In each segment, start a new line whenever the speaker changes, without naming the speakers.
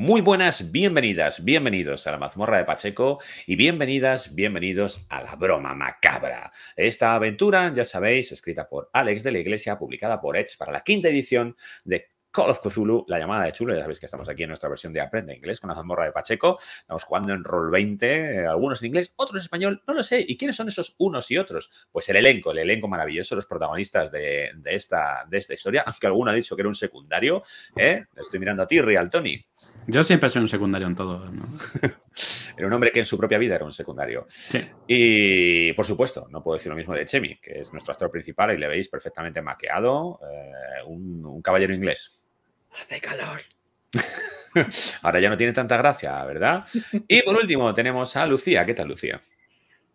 Muy buenas, bienvenidas, bienvenidos a la mazmorra de Pacheco y bienvenidas, bienvenidos a la broma macabra. Esta aventura, ya sabéis, escrita por Alex de la Iglesia, publicada por Edge para la quinta edición de Call of Cthulhu, la llamada de chulo. Ya sabéis que estamos aquí en nuestra versión de Aprende Inglés con la mazmorra de Pacheco. Estamos jugando en Roll 20, eh, algunos en inglés, otros en español, no lo sé. ¿Y quiénes son esos unos y otros? Pues el elenco, el elenco maravilloso, los protagonistas de, esta, de esta historia, aunque alguno ha dicho que era un secundario. ¿eh? Estoy mirando a ti, Real Tony.
Yo siempre soy un secundario en todo. ¿no?
era un hombre que en su propia vida era un secundario. Y por supuesto, no puedo decir lo mismo de Chemi, que es nuestro actor principal y le veis perfectamente maqueado, eh, un, caballero inglés. Hace calor. Ahora ya no tiene tanta gracia, ¿verdad? Y por último tenemos a Lucía. ¿Qué tal, Lucía?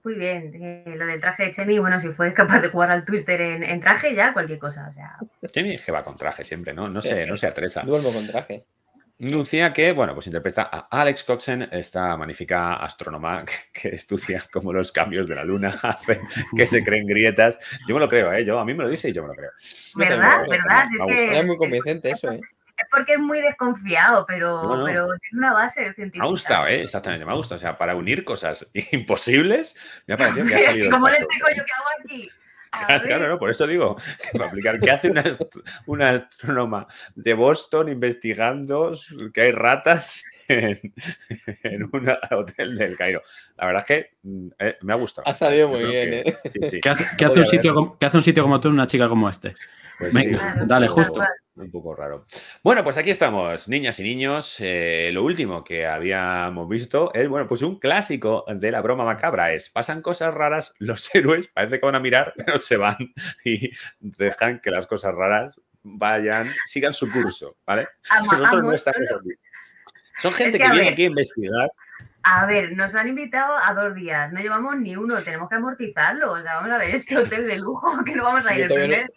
Muy bien, eh, lo del traje de Chemi, bueno, si fue capaz de jugar al twister en, traje, ya cualquier cosa. O sea...
Chemi que va con traje siempre, ¿no? No, se, no se atreza. con traje. Lucía, que bueno, pues interpreta a Alex Coxen, esta magnífica astrónoma que, estudia cómo los cambios de la luna hacen que se creen grietas. Yo me lo creo, ¿eh? Yo, a mí me lo dice y yo me lo creo. ¿Verdad? ¿Verdad? es, que, es muy convincente eso, ¿eh?
Es porque es muy desconfiado, pero, pero tiene una base científica. Me ha
gustado, ¿eh? Exactamente, me ha gustado. O sea, para unir cosas imposibles, me ha parecido que ha salido. ¿Cómo le explico
yo qué hago aquí? Claro,
no, por eso digo, para aplicar, ¿qué hace una, astrónoma de Boston investigando que hay ratas en, un hotel del Cairo? La verdad es que eh, me ha gustado. Ha salido muy bien, ¿Qué, hace, un
sitio como, tú una chica como este?
Pues dale, justo. Un poco raro. Bueno, pues aquí estamos, niñas y niños. Eh, lo último que habíamos visto es, bueno, pues un clásico de la broma macabra. Es, pasan cosas raras, los héroes parece que van a mirar, pero se van y dejan que las cosas raras vayan, sigan su curso, ¿vale? Son gente que, que viene aquí a investigar
a ver, nos han invitado a dos días, no llevamos ni uno, tenemos que amortizarlo. O sea, vamos a ver este hotel de lujo que no vamos a ir el primer día.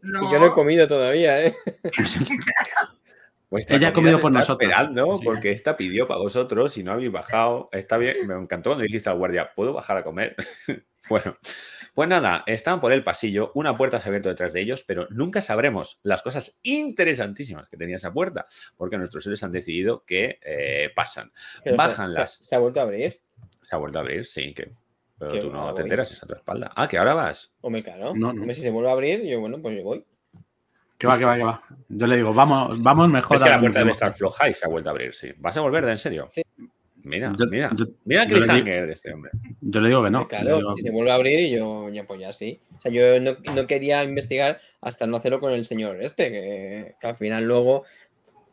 No. yo no he
comido todavía, ¿eh?
Pues Ella ha comido por nosotros. Esperando porque esta pidió para vosotros y no habéis bajado. Está bien, me encantó cuando dijiste al guardia, ¿puedo bajar a comer? Bueno, pues nada, están por el pasillo, una puerta se ha abierto detrás de ellos, pero nunca sabremos las cosas interesantísimas que tenía esa puerta, porque nuestros seres han decidido que eh, pasan. bajanlas. se, ha vuelto a abrir? Se ha vuelto a abrir, sí, que. Pero tú no te enteras, es a tu espalda. Ah, que ahora vas.
O me cago. No, no. Si se vuelve a abrir, yo, bueno, pues yo voy.
Que va, que va, que va. Yo le digo, vamos, vamos mejor. Es que la puerta debe estar floja y se ha vuelto a abrir, sí. ¿Vas a volver, de en serio? Sí. Mira, yo, mira, mira que Chris digo, este hombre.
Yo le digo que no. Claro, si se vuelve a
abrir, yo, yo pues ya sí. O sea, yo no, no, quería investigar hasta no
hacerlo con el señor este, que, al final luego,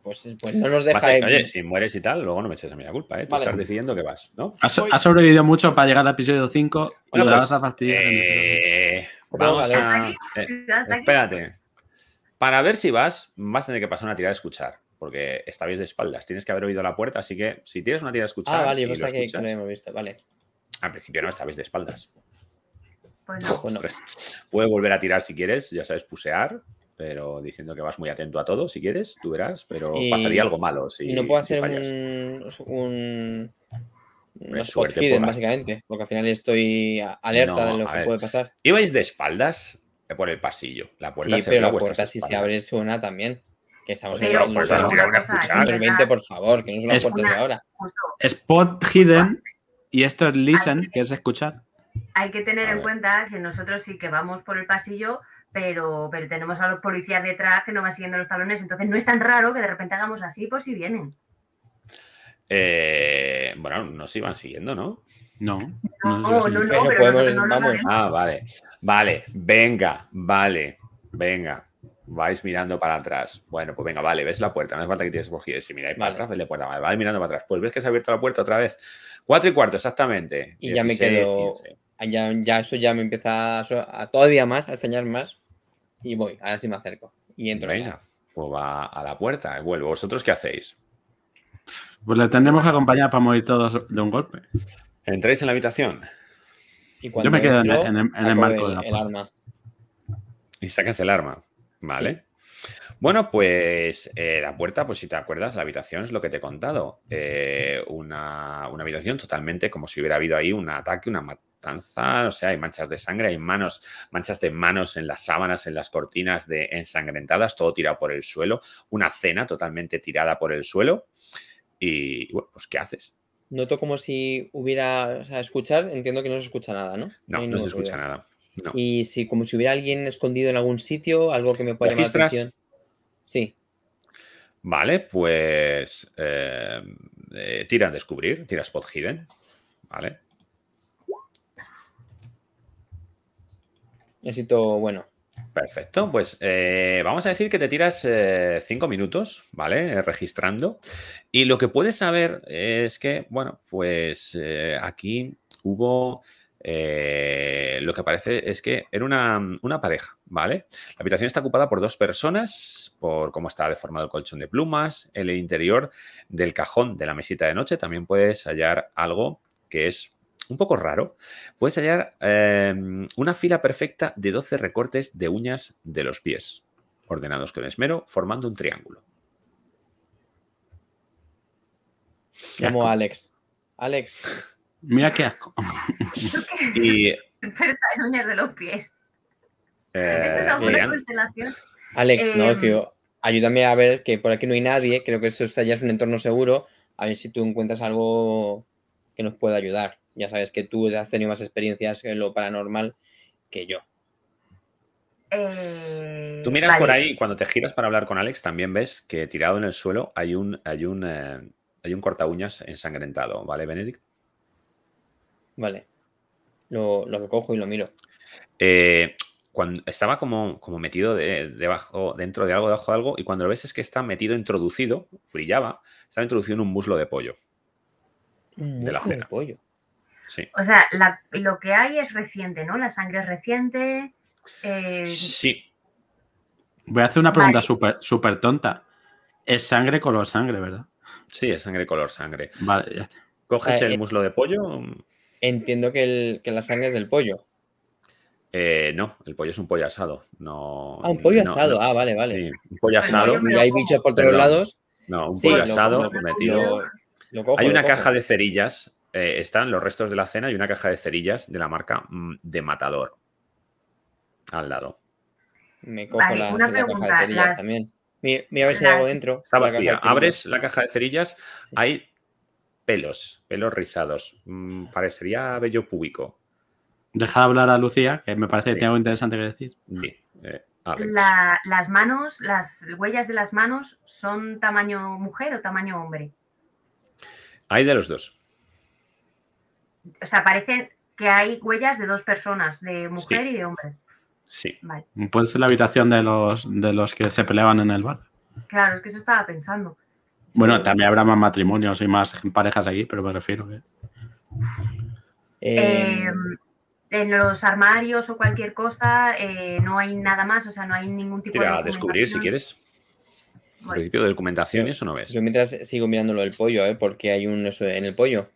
pues, pues no nos deja. Oye, si mueres y tal, luego no me eches a mí la culpa, ¿eh? Tú estás decidiendo que vas, ¿no?
Has, has, sobrevivido mucho para llegar al episodio 5 bueno,
y pues, vas a fastidiar. Eh, vamos a. Eh, espérate. Para ver si vas, vas a tener que pasar una tirada de escuchar porque estabais de espaldas. Tienes que haber oído la puerta, así que si tienes una tira a escuchar. Ah, vale, yo pues que, no
hemos visto, vale.
Al principio no, estabais de espaldas. Puede volver a tirar si quieres, ya sabes, pusear, pero diciendo que vas muy atento a todo si quieres, tú verás, pero pasaría algo malo. Si, y no puedo hacer
un. un... suerte, básicamente, porque al final
estoy alerta de lo que puede pasar. Ibais de espaldas por el pasillo. La puerta sí, pero la puerta si se abre
suena también.
Que estamos en por favor,
que no ahora.
Spot hidden y esto es listen, que, es escuchar.
Hay que tener en cuenta que nosotros sí que vamos por el pasillo, pero, pero tenemos a los policías detrás que no van siguiendo los talones, entonces no es tan raro que de repente hagamos así por pues, si vienen.
Eh, bueno, nos iban siguiendo, ¿no? No. No, no, no, pues Ah, vale. Vale, venga, vale, venga vais mirando para atrás. Bueno, pues venga, vale, ves la puerta, no es falta que tienes aquí Si miráis para atrás, ves la puerta, vale, vais mirando para atrás. Pues ves que se ha abierto la puerta otra vez. Cuatro y cuarto, exactamente. Y ya me quedo.
Ah, ya, eso ya me empieza a, todavía más, a enseñar más. Y voy, ahora sí me
acerco. Y entro. Venga, pues va a la puerta, vuelvo. ¿Vosotros qué hacéis? Pues le tendremos que acompañar para morir todos de un golpe. Entráis en la habitación. Yo me quedo en, el, marco de la el arma. Y sacas el arma. Vale. Bueno, pues eh, la puerta, pues si te acuerdas, la habitación es lo que te he contado. Eh, una, habitación totalmente como si hubiera habido ahí un ataque, una matanza, o sea, hay manchas de sangre, hay manos, manchas de manos en las sábanas, en las cortinas de ensangrentadas, todo tirado por el suelo, una cena totalmente tirada por el suelo. Y bueno, pues ¿qué haces?
Noto como si hubiera, o escuchar, entiendo que no se escucha nada, ¿no? No, no, se escucha nada. Y si como si hubiera alguien escondido en algún sitio, algo que me pueda llamar la atención. Sí.
Vale, pues eh, eh, tira a descubrir, tira spot hidden. Vale. Necesito, bueno. Perfecto, pues eh, vamos a decir que te tiras cinco minutos, ¿vale? Registrando. Y lo que puedes saber es que, bueno, pues aquí hubo eh, lo que parece es que era una, pareja, ¿vale? La habitación está ocupada por dos personas, por cómo está deformado el colchón de plumas, En el interior del cajón de la mesita de noche también puedes hallar algo que es un poco raro. Puedes hallar em, una fila perfecta de 12 recortes de uñas de los pies, ordenados con esmero, formando un triángulo. Como Alex.
Alex,
Mira qué asco.
y, en
uñas de los pies.
Eh,
es
constelación.
Alex, no, que em, ayúdame a ver que por aquí no hay nadie. Creo que eso ya es un entorno seguro. A ver si tú encuentras algo que nos pueda ayudar. Ya sabes que tú has tenido más experiencias en lo paranormal que yo.
Eh, tú miras por ahí, cuando te giras para hablar con Alex, también ves que tirado en el suelo hay un, hay un, eh, hay un corta uñas ensangrentado, ¿vale, Benedict? Vale. Lo, lo recojo y lo miro. Eh, cuando estaba como, como metido de, debajo, dentro de algo, debajo de algo, y cuando lo ves es que está metido, introducido, frillaba, estaba introducido en un muslo de pollo.
de la cena.
De pollo. Sí.
O sea, lo que hay es reciente, ¿no? La sangre es reciente. Eh,
sí.
Voy a hacer una pregunta súper tonta. Es sangre color sangre, ¿verdad? Sí, es
sangre color sangre. Vale, ya está. ¿Coges eh, el muslo de pollo? Entiendo
que, el, que la sangre es del pollo.
Eh, no, el pollo es un pollo asado. No, ah, un pollo asado. ah, vale, vale. un pollo asado. Y hay bichos por todos lados. No, un pollo asado hay una caja de cerillas. Eh, están los restos de la cena y una caja de cerillas de la marca mm, de Matador. Al lado. Me cojo la, caja de cerillas también.
Mira, a ver si hay algo dentro. Está vacía. Abres
la caja de cerillas. Hay pelos, pelos rizados. Mm, parecería bello púbico.
Deja de hablar a Lucía, que me parece que tiene algo interesante que decir. Eh,
las manos, las huellas de las manos son tamaño mujer o tamaño hombre.
Hay de los dos.
O sea, parece que hay huellas de dos personas, de mujer y de hombre.
Sí. Puede ser la habitación de los, de los que se peleaban en el bar.
Claro, es que eso estaba pensando.
Bueno, también habrá más matrimonios y más parejas aquí, pero me refiero. ¿eh?
Eh, em, en los armarios o cualquier cosa eh, no hay nada más, o sea, no hay ningún tipo de. a descubrir
si quieres. principio de documentación, eso no ves. Yo mientras sigo mirando lo del
pollo, ¿eh? Porque hay un en el pollo.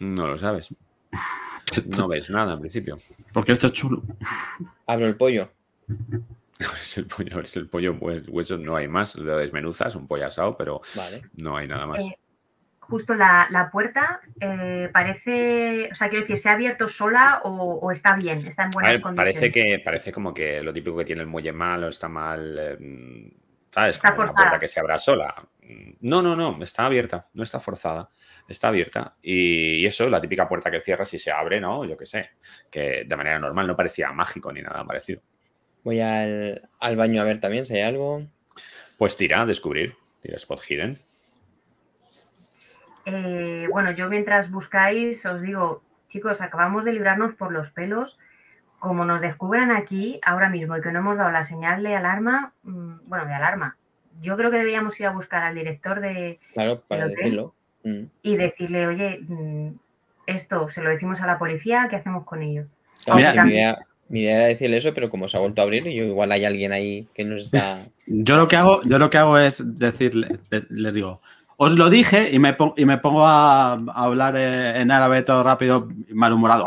No lo sabes.
No ves nada al principio.
Porque esto es chulo.
Hablo el pollo. Abres el pollo, el pollo, pues hueso, no hay más, lo desmenuzas, un pollo asado, pero no hay nada más. Eh,
justo la, puerta eh, parece, o sea, quiero decir, ¿se ha abierto sola o, está bien? Está en buenas condiciones. Parece
que, parece como que lo típico que tiene el muelle mal o está mal. Eh, está que se abra sola. No, no, no, está abierta, no está forzada, está abierta. Y, eso, la típica puerta que cierra si se abre, ¿no? Yo qué sé, que de manera normal no parecía mágico ni nada parecido. Voy al,
baño a ver también si hay algo. Pues
tira a descubrir. Tira Spot Hidden.
Eh, bueno, yo mientras buscáis, os digo, chicos, acabamos de librarnos por los pelos. Como nos descubran aquí ahora mismo y que no hemos dado la señal de alarma, mm, bueno, de alarma, yo creo que deberíamos ir a buscar al director de. Claro, para decirlo. Mm. Y decirle, oye, mm, esto se lo decimos a la policía, ¿qué hacemos con ello? Mira,
mi idea era decirle eso, pero como se ha vuelto a abrir, yo igual hay alguien ahí que nos está.
yo lo que hago, yo lo que hago es decirle, les digo, os lo dije y me, pongo, a, hablar eh, en árabe todo rápido, malhumorado.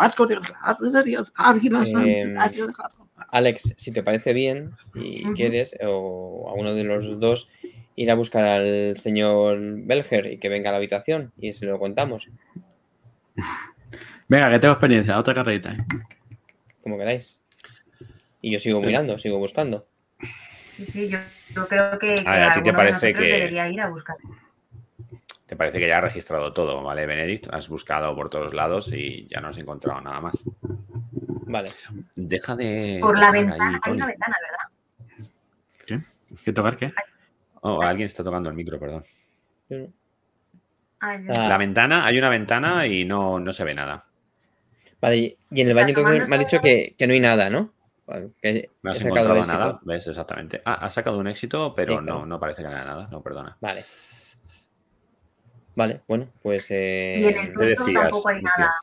Alex, si te parece bien y quieres, o a uno de los dos, ir a buscar al señor Belger y que venga a la habitación y se lo contamos.
Venga, que tengo
experiencia, otra carrerita. Eh como queráis. Y yo sigo mirando, sigo buscando.
Sí, yo, creo que, que a, ti te parece que debería ir a buscar.
Te parece que ya has registrado todo, ¿vale, Benedict? Has buscado por todos lados y ya no has encontrado nada más. Vale. Deja de. Por la ventana, hay una
ventana, ¿verdad?
¿Qué? ¿Qué tocar qué? Oh, alguien está tocando el micro, perdón. Ah, la ventana, hay una ventana y no, no se ve nada. Vale, y en el baño me han dicho que, no hay nada, ¿no? Que no sacado nada, ¿ves? Exactamente. Ah, ha sacado un éxito, pero no, no parece que haya nada, no, perdona. Vale. Vale, bueno, pues... Eh, y en el techo tampoco hay nada.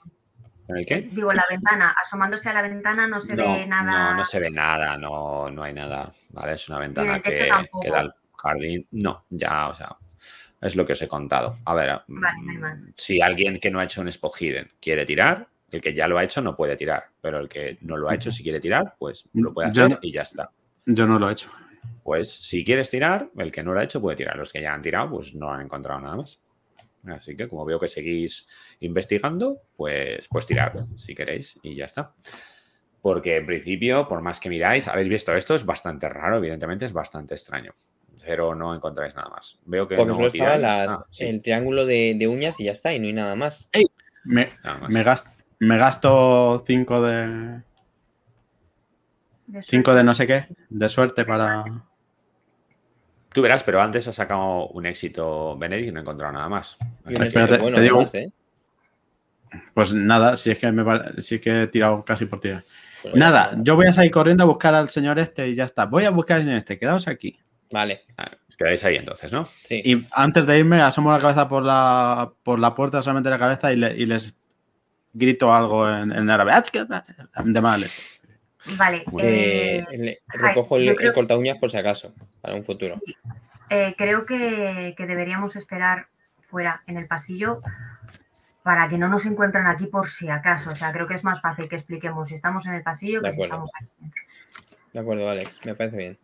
¿En el
qué? Digo, la ventana. Asomándose a la ventana no se ve nada. No, no se
ve nada, no, no hay nada, ¿vale? Es una ventana que, que da al jardín. No, ya, o sea, es lo que os he contado. A ver, mm, si alguien que no ha hecho un spot hidden quiere tirar, el que ya lo ha hecho no puede tirar, pero el que no lo ha hecho, si quiere tirar, pues mm, lo puede hacer y ya está. Yo no lo he hecho. Pues si quieres tirar, el que no lo ha hecho puede tirar. Los que ya han tirado, pues no han encontrado nada más. Así que como veo que seguís investigando, pues, pues tirad si queréis y ya está. Porque en principio, por más que miráis, habéis visto esto, es bastante raro, evidentemente es bastante extraño. Pero no encontráis nada más. Veo que no ah, el
triángulo de, uñas y ya está, y no hay nada más. Ey, me, gasta
me gasto 5 de... 5 de no sé qué, de
suerte para... Tú verás, pero antes ha sacado un éxito Benedict y no he encontrado nada más. te, ¿eh?
Pues nada, si es que me que he tirado casi por tierra. Pues pues nada, yo voy a salir corriendo a buscar al señor este y ya está. Voy a buscar al señor este, quedaos aquí.
Vale. Ah, quedáis ahí entonces, ¿no?
Sí. Y antes de irme, asomo la cabeza por la, por la puerta, solamente la cabeza, y, y les grito algo
en, en árabe. Ah, de males.
Vale. Eh,
eh,
recojo el,
creo...
uñas por si acaso, para un futuro.
Eh, creo que, deberíamos esperar fuera, en el pasillo, para que no nos encuentren aquí por si acaso. O sea, creo que es más fácil que expliquemos si estamos en el pasillo que si estamos aquí
De acuerdo, Alex, me parece
bien.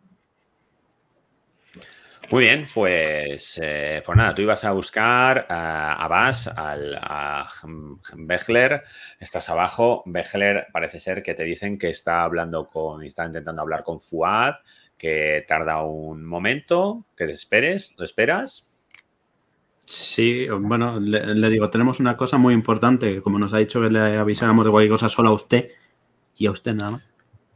Muy bien, pues, eh, pues nada, tú ibas a buscar a, Bas, al, a hm-, Bechler, estás abajo, Bechler parece ser que te dicen que está hablando con, está intentando hablar con Fuad, que tarda un momento, que te esperes, lo esperas.
Sí, bueno, le, le, digo, tenemos una cosa muy importante, como nos ha dicho que le avisáramos de cualquier cosa solo a usted y a usted nada más.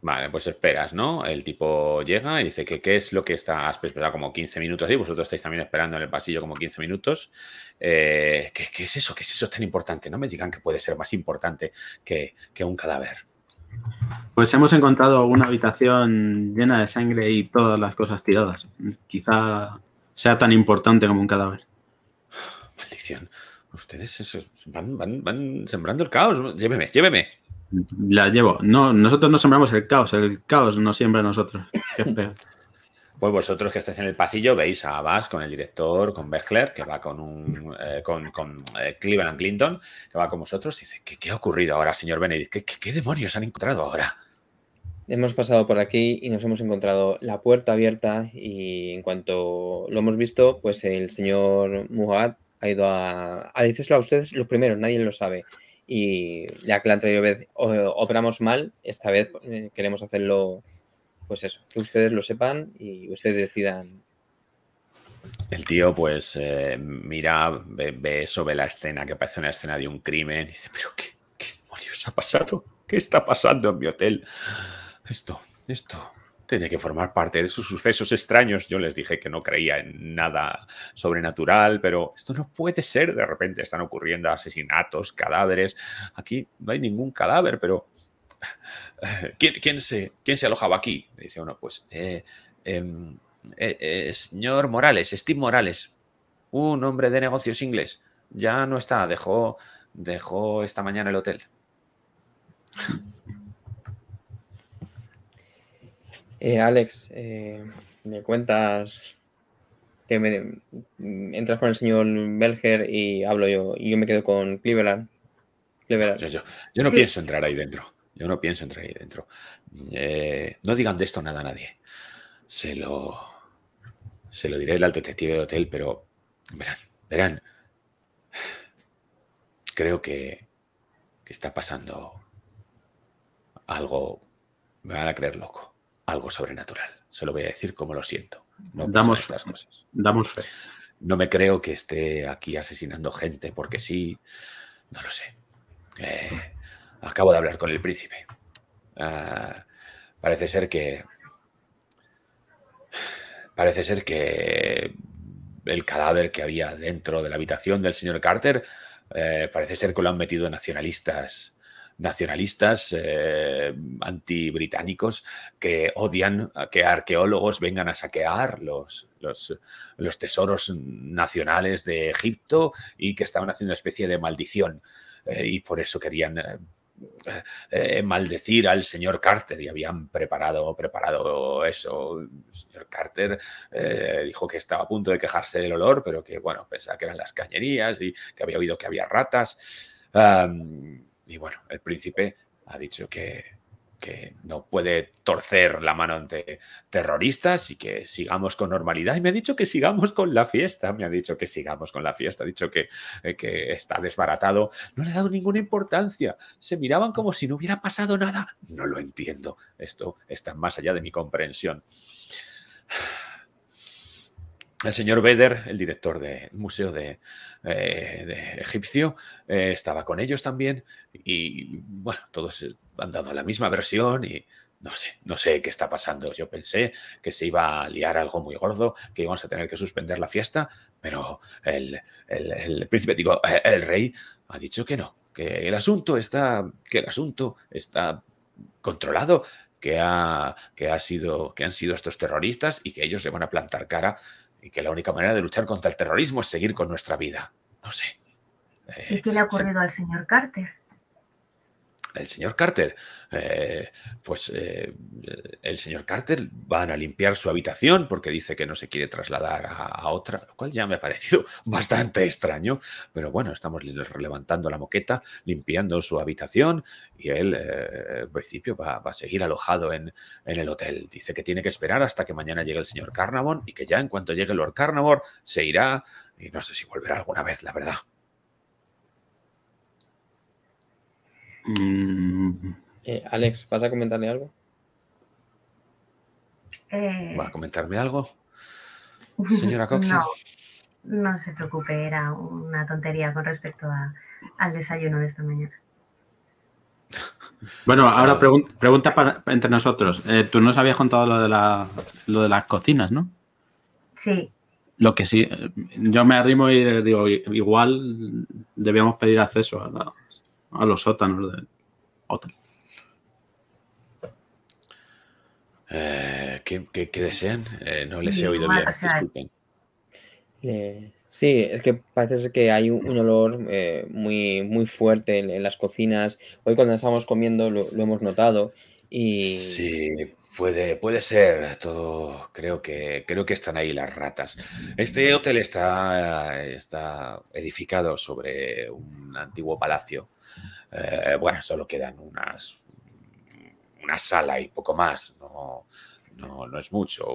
Vale, pues esperas, ¿no? El tipo llega y dice que qué es lo que está, has esperado como 15 minutos y vosotros estáis también esperando en el pasillo como 15 minutos. Eh, ¿qué, es eso? ¿Qué es eso tan importante? No me digan que puede ser más importante que, un cadáver.
Pues hemos encontrado una habitación llena de sangre y todas las cosas tiradas. Quizá sea tan importante como un cadáver. Maldición. Ustedes van, van sembrando el caos. Lléveme, lléveme. La llevo. No, nosotros no sembramos el caos, el caos no siembra a nosotros.
Pues vosotros que estáis en el pasillo veis a Abbas con el director, con Bechler, que va con un eh, con, eh, Cleveland Clinton, que va con vosotros y dice, ¿qué, ha ocurrido ahora, señor Benedict? ¿Qué, ¿Qué, demonios han encontrado ahora? Hemos pasado por aquí y nos hemos encontrado
la puerta abierta y en cuanto lo hemos visto, pues el señor Mujad ha ido a, a diceslo a ustedes los primeros, nadie lo sabe y ya que la anterior vez operamos mal, esta vez eh, queremos hacerlo, pues eso, que ustedes lo sepan y ustedes decidan
el tío, pues, eh, mira, ve, eso, ve la escena, que parece una escena de un crimen, y dice, pero ¿qué, demonios ha pasado? ¿Qué está pasando en mi hotel? Esto, esto, tenía que formar parte de sus sucesos extraños. Yo les dije que no creía en nada sobrenatural, pero esto no puede ser. De repente están ocurriendo asesinatos, cadáveres. Aquí no hay ningún cadáver, pero ¿quién, se, quién se, alojaba aquí? Me dice uno, pues, eh, em, eh, eh, señor Morales, Steve Morales, un hombre de negocios inglés. Ya no está, dejó, dejó esta mañana el hotel.
Eh, Alex, eh, me cuentas que me, mm, entras con el señor Belger y hablo yo, y yo me quedo con Cleveland. Yo, no pienso
entrar ahí dentro. Yo no pienso entrar ahí dentro. Eh, no digan de esto nada a nadie. Se lo, se lo diré al detective de hotel, pero verán, verán. Creo que, que está pasando algo. Me van a creer loco algo sobrenatural. Se lo voy a decir como lo siento. No damos estas cosas. Damos fe. No me creo que esté aquí asesinando gente porque sí. No lo sé. Eh, acabo de hablar con el príncipe. Ah, parece ser que. Parece ser que el cadáver que había dentro de la habitación del señor Carter eh, parece ser que lo han metido nacionalistas nacionalistas anti eh, antibritánicos que odian que arqueólogos vengan a saquear los, los, tesoros nacionales de Egipto y que estaban haciendo una especie de maldición eh, y por eso querían... Eh, maldecir al señor Carter y habían preparado, preparado eso. El señor Carter dijo que estaba a punto de quejarse del olor, pero que bueno, pensaba que eran las cañerías y que había oído que había ratas. Y bueno, el príncipe ha dicho que, no puede torcer la mano ante terroristas y que sigamos con normalidad. Y me ha dicho que sigamos con la fiesta, me ha dicho que sigamos con la fiesta, ha dicho que, eh, que está desbaratado. No le ha dado ninguna importancia, se miraban como si no hubiera pasado nada. No lo entiendo, esto está más allá de mi comprensión el señor Beder, el director del Museo de, eh, Egipcio, eh, estaba con ellos también y, bueno, todos han dado la misma versión y no sé, no sé qué está pasando. Yo pensé que se iba a liar algo muy gordo, que íbamos a tener que suspender la fiesta, pero el, príncipe, digo, eh, el rey ha dicho que no, que el asunto está, que el asunto está controlado, que, ha, que, ha sido, que han sido estos terroristas y que ellos le van a plantar cara y que la única manera de luchar contra el terrorismo es seguir con nuestra vida. No sé.
¿Y qué le ha eh, ocurrido al señor Carter?
el señor Carter, eh, pues eh, el señor Carter van a limpiar su habitación porque dice que no se quiere trasladar a, otra, lo cual ya me ha parecido bastante extraño, pero bueno, estamos levantando la moqueta, limpiando su habitación y él, eh, en principio, va, a seguir alojado en, en, el hotel. Dice que tiene que esperar hasta que mañana llegue el señor Carnavon y que ya en cuanto llegue Lord Carnavon se irá y no sé si volverá alguna vez, la verdad.
Mm.
Eh, Alex, ¿vas a comentarle algo?
¿Vas a
comentarme algo? Eh, Señora Cox.
No, se preocupe, era una tontería con respecto al desayuno de esta mañana.
Bueno, ahora pregunta entre nosotros. Eh, tú nos habías contado lo de, lo de las cocinas, ¿no? Sí. Lo que sí, yo me arrimo y les digo, igual debíamos pedir acceso a las a los sótanos de eh, ¿qué,
desean? Eh, no
les he oído bien, disculpen.
Eh, sí, es que parece que hay un, olor muy, muy fuerte en, las cocinas. Hoy cuando estamos
comiendo lo, hemos notado. Y... Sí, puede, puede ser todo. Creo que, creo que están ahí las ratas. Este hotel está, está edificado sobre un antiguo palacio eh, bueno, solo quedan unas, una sala y poco más, no, no, no es mucho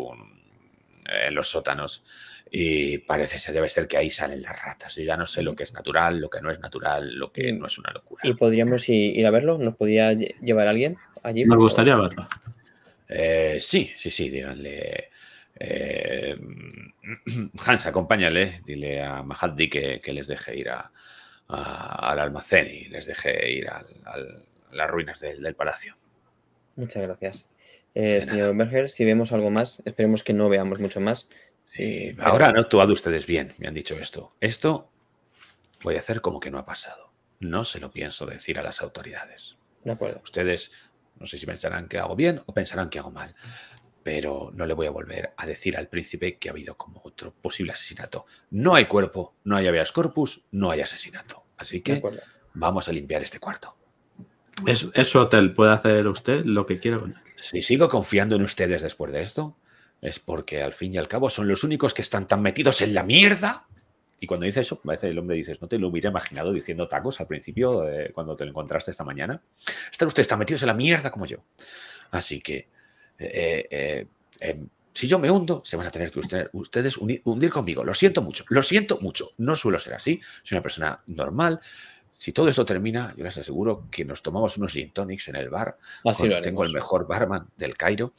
eh, en los sótanos. Y parece que debe ser que ahí salen las ratas. Yo ya no sé lo que es natural, lo que no es natural, lo que mm. no es una locura.
¿Y podríamos ir a verlo? ¿Nos podría llevar alguien allí? Nos gustaría
verlo. Eh, sí, sí, sí, díganle. Hans, acompáñale, dile a Mahadi que les deje ir a, al almacén y les dejé ir al, a las ruinas del, palacio.
Muchas gracias. Eh, señor Berger, si vemos algo más, esperemos que no veamos mucho más. Sí, Ahora han
actuado ustedes bien, me han dicho esto. Esto voy a hacer como que no ha pasado. No se lo pienso decir a las autoridades. De acuerdo. Ustedes no sé si pensarán que hago bien o pensarán que hago mal pero no le voy a volver a decir al príncipe que ha habido como otro posible asesinato. No hay cuerpo, no hay habeas corpus, no hay asesinato. Así que vamos a limpiar este cuarto. Es, es, hotel, puede hacer usted lo que quiera con él. Si sigo confiando en ustedes después de esto, es porque al fin y al cabo son los únicos que están tan metidos en la mierda. Y cuando dice eso, parece el hombre dices, no te lo hubiera imaginado diciendo tacos al principio eh, cuando te lo encontraste esta mañana. Están ustedes tan metidos en la mierda como yo. Así que eh, eh, eh, si yo me hundo, se van a tener que ustedes hundir conmigo. Lo siento mucho, lo siento mucho. No suelo ser así, soy una persona normal, si todo esto termina, yo les aseguro que nos tomamos unos gin tonics en el bar. tengo el mejor barman del Cairo.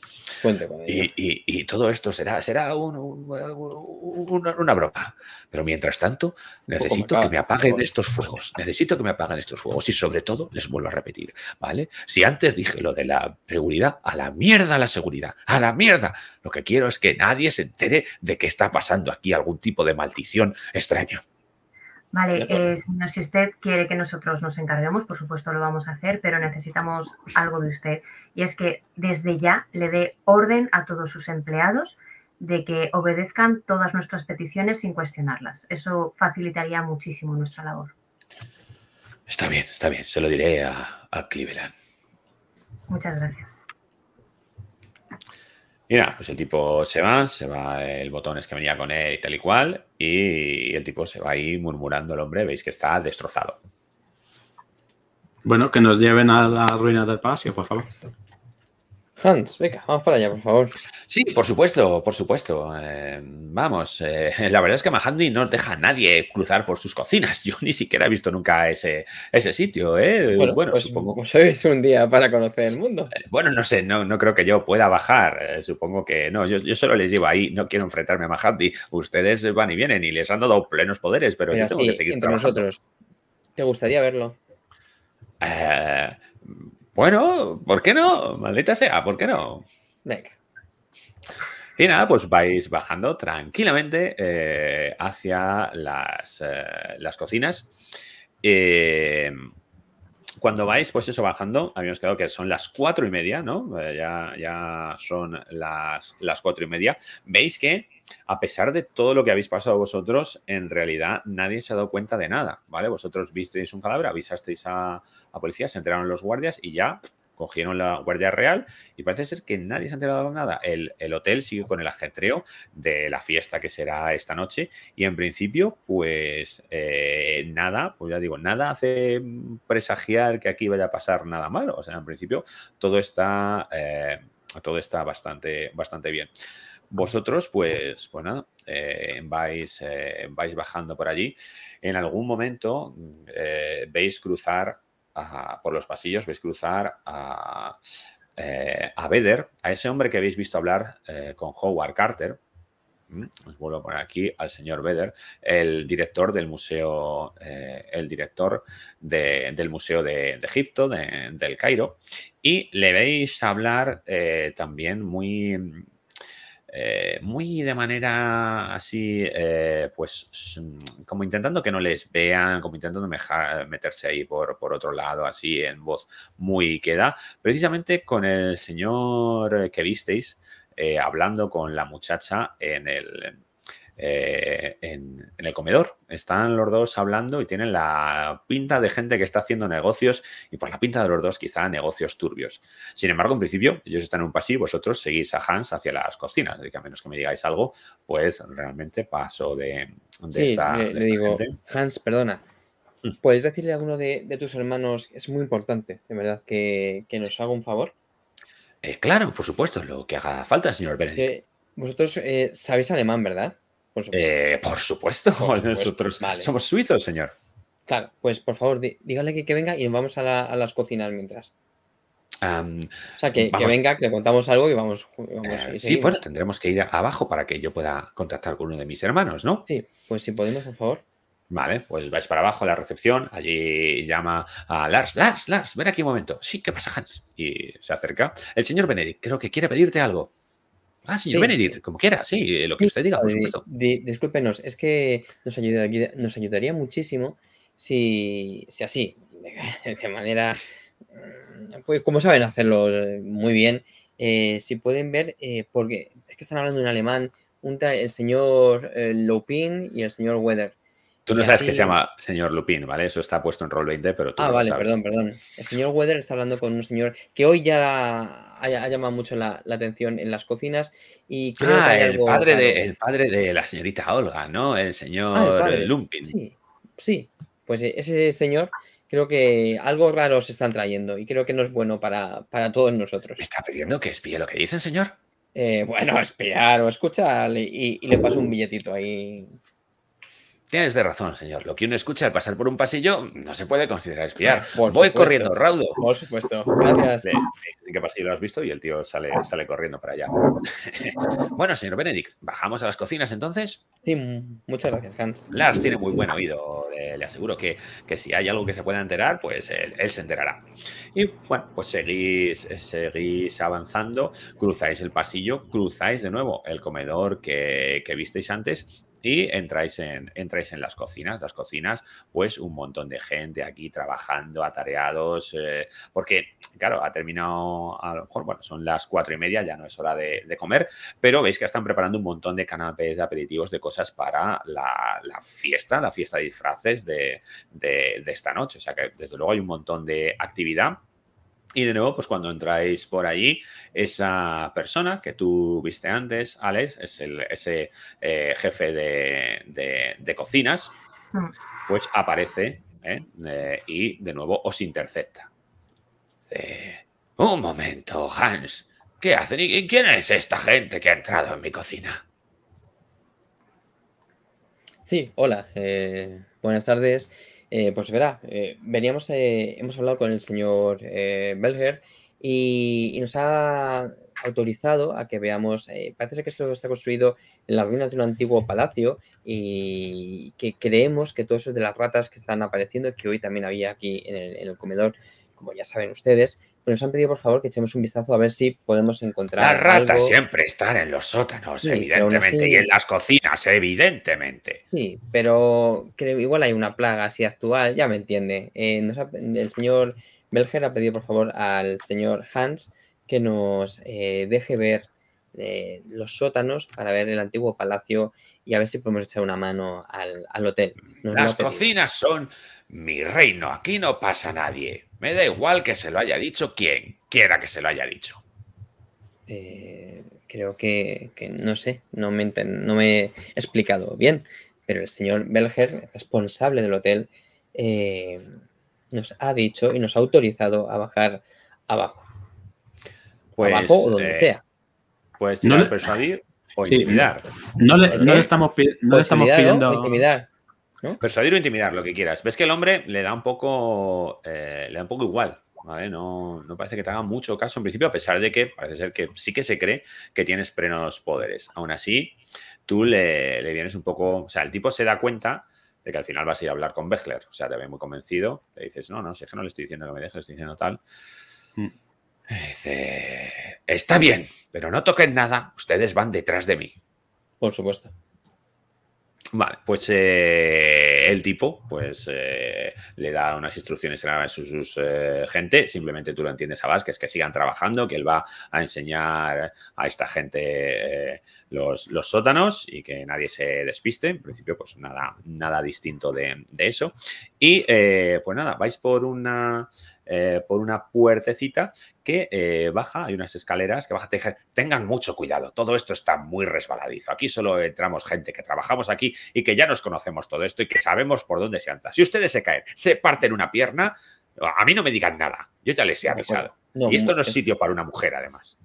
y, todo esto será, será una, broma. Pero mientras tanto, necesito que me apaguen estos fuegos. Necesito que me apaguen estos fuegos. Y sobre todo, les vuelvo a repetir, ¿vale? Si antes dije lo de la seguridad, a la mierda la seguridad, a la mierda. Lo que quiero es que nadie se entere de que está pasando aquí algún tipo de maldición extraña.
Vale, eh, si usted quiere que nosotros nos encarguemos, por supuesto lo vamos a hacer, pero necesitamos algo de usted. Y es que desde ya le dé orden a todos sus empleados de que obedezcan todas nuestras peticiones sin cuestionarlas. Eso facilitaría muchísimo nuestra labor.
Está bien, está bien. Se lo diré a, a Cleveland.
Muchas gracias.
Y nada, pues el tipo se va, se va el botón es que venía con él y tal y cual, y el tipo se va ahí murmurando el hombre, veis que está destrozado.
Bueno, que nos lleven a la ruina del palacio, por favor.
Hans, venga, vamos para allá, por favor. Sí, por supuesto, por supuesto. Eh, vamos, eh, la verdad es que Mahandi no deja a nadie cruzar por sus cocinas. Yo ni siquiera he visto nunca ese, ese sitio. ¿eh? Bueno, pues, supongo. que pues hoy es
un día para conocer el mundo.
Eh, bueno, no sé, no, no creo que yo pueda bajar. supongo que no, yo, solo les llevo ahí. No quiero enfrentarme a Mahandi. Ustedes van y vienen y les han dado plenos poderes, pero yo tengo que seguir entre nosotros.
¿Te gustaría verlo?
Eh. Bueno, ¿por qué no? Maldita sea, ¿por qué no? Venga. Y nada, pues vais bajando tranquilamente eh, hacia las, eh, cocinas. Eh, cuando vais, pues eso, bajando, habíamos quedado que son las cuatro y media, ¿no? ya, son las, las cuatro y media. Veis que a pesar de todo lo que habéis pasado vosotros, en realidad nadie se ha dado cuenta de nada, ¿vale? Vosotros visteis un cadáver, avisasteis a, a policía, se enteraron los guardias y ya cogieron la Guardia Real y parece ser que nadie se ha enterado de nada. El, hotel sigue con el ajetreo de la fiesta que será esta noche y en principio, pues eh, nada, pues ya digo, nada hace presagiar que aquí vaya a pasar nada malo. O sea, en principio todo está, eh, todo está bastante, bastante bien. Vosotros, pues, bueno, eh, vais, eh, vais bajando por allí. En algún momento eh, veis cruzar por los pasillos, veis cruzar a, a Beder, a ese hombre que habéis visto hablar con Howard Carter. Mm, os vuelvo a poner aquí al señor Beder, el director del museo, el director de, del Museo de, Egipto, del Cairo, y le veis hablar también muy, eh, muy de manera así, eh, pues mm, como intentando que no les vean, como intentando meterse ahí por, otro lado, así en voz muy queda, precisamente con el señor que visteis eh, hablando con la muchacha en el eh, en, el comedor. Están los dos hablando y tienen la pinta de gente que está haciendo negocios y por la pinta de los dos quizá negocios turbios. Sin embargo, en principio, ellos están en un pasillo y vosotros seguís a Hans hacia las cocinas. Así que a menos que me digáis algo, pues realmente paso de, sí, le, digo,
Hans, perdona. Mm. ¿Puedes decirle a alguno de, tus hermanos, es muy importante, de verdad, que, nos haga un favor? Eh, claro, por supuesto, lo que haga falta, señor Benedict. vosotros eh, sabéis alemán, ¿verdad?
Eh, por supuesto. Nosotros somos suizos, señor.
Claro, pues por favor, dígale que, venga y nos vamos a, las cocinas mientras.
o sea, que, venga, que
le contamos algo y vamos. Eh, sí, bueno,
tendremos que ir abajo para que yo pueda contactar con uno de mis hermanos, ¿no? Sí, pues si podemos, por favor. Vale, pues vais para abajo a la recepción, allí llama a Lars, Lars, Lars, ven aquí un momento. Sí, ¿qué pasa, Hans? Y se acerca. El señor Benedict, creo que quiere pedirte algo.
Ah, sí. Benedict,
como quiera, sí, eh, lo que usted diga, por supuesto.
es que nos, ayudaría, nos ayudaría muchísimo si, así, de, manera, mm, pues como saben hacerlo eh, muy bien, eh, si pueden ver, porque es que están hablando en alemán, el señor Lopin y el señor Weather. Tú no sabes que se llama
señor Lupin, ¿vale? Eso está puesto en Roll20, pero tú Ah, vale, perdón, perdón.
El señor Weather está hablando con un señor que hoy ya ha, llamado mucho la, atención en las cocinas y creo que ah, hay el Padre de, el
padre de la señorita Olga, ¿no? El señor ah, eh, Lupín.
Sí, Pues eh, ese señor creo que algo raro se están trayendo y creo que no es bueno para, todos nosotros. ¿Me está pidiendo que espíe lo que dicen, señor? Eh, bueno, espiar o escuchar y, y, le paso un billetito ahí
Tienes de razón, señor. Lo que uno escucha al pasar por un pasillo no se puede considerar espiar. Voy corriendo, Raudo. Por supuesto. Gracias. ¿Qué pasillo has visto? Y el tío sale, sale corriendo para allá. bueno, señor Benedict, ¿bajamos a las cocinas entonces?
Sí, muchas gracias,
Hans. Lars tiene muy buen oído. Eh, le aseguro que, si hay algo que se pueda enterar, pues él, se enterará. Y bueno, pues seguís, seguís avanzando, cruzáis el pasillo, cruzáis de nuevo el comedor que, que visteis antes y entráis en, entráis en las cocinas. Las cocinas, pues un montón de gente aquí trabajando, atareados, eh, porque, claro, ha terminado, a lo mejor, bueno, son las cuatro y media, ya no es hora de, comer, pero veis que están preparando un montón de canapés, de aperitivos, de cosas para la, fiesta, la fiesta de disfraces de esta noche. O sea que, desde luego, hay un montón de actividad y de nuevo, pues cuando entráis por allí, esa persona que tú viste antes, Alex, es el, ese eh, jefe de, cocinas, mm. pues aparece ¿eh? Eh, y de nuevo os intercepta. un momento, Hans, ¿qué hacen? ¿Y quién es esta gente que ha entrado en mi cocina?
Sí, hola, buenas tardes. Eh, pues verá, eh, veníamos, eh, hemos hablado con el señor Belger y, nos ha autorizado a que veamos, parece que esto está construido en las ruinas de un antiguo palacio y que creemos que todo eso de las ratas que están apareciendo, que hoy también había aquí en el comedor, como ya saben ustedes, nos han pedido por favor que echemos un vistazo a ver si podemos encontrar. Las ratas siempre
están en los sótanos, evidentemente, y en las cocinas, evidentemente.
Sí, pero creo, igual hay una plaga así actual, ya me entiende. Eh, el señor Belger ha pedido por favor al señor Hans que nos eh, deje ver eh, los sótanos para ver el antiguo palacio y a ver si podemos echar una mano al, hotel. las
cocinas son mi reino, aquí no pasa nadie. Me da igual que se lo haya dicho quien quiera que se lo haya dicho.
Eh, creo que, no sé, no me, he explicado bien, pero el señor Belger, responsable del hotel, eh, nos ha dicho y nos ha autorizado a bajar
abajo. Pues, abajo o donde eh, sea. Pues no le... persuadir o pues intimidar. No le, estamos, no le estamos pidiendo. Intimidar. Persuadir o intimidar, lo que quieras. Ves que el hombre le da un poco, eh, le da un poco igual. No, parece que te haga mucho caso en principio, a pesar de que parece ser que sí que se cree que tienes plenos poderes. Aún así, tú le, vienes un poco. O sea, el tipo se da cuenta de que al final vas a ir a hablar con Bechler. O sea, te ve muy convencido. Le dices, no, no, sé es que no le estoy diciendo que me deje, le estoy diciendo tal. Mm. Dice, está bien, pero no toquen nada. Ustedes van detrás de mí. Por supuesto. Vale, pues eh, el tipo pues eh, le da unas instrucciones a sus, eh, gente, simplemente tú lo entiendes a Vázquez, que sigan trabajando, que él va a enseñar a esta gente los, sótanos y que nadie se despiste, en principio pues nada, nada distinto de eso. Y pues nada, vais por una eh, por una puertecita que eh, baja, hay unas escaleras que baja, te, tengan mucho cuidado, todo esto está muy resbaladizo, aquí solo entramos gente que trabajamos aquí y que ya nos conocemos todo esto y que sabemos por dónde se anda. Si ustedes se caen, se parten una pierna, a mí no me digan nada, yo ya les he avisado. y esto no es sitio para una mujer, además.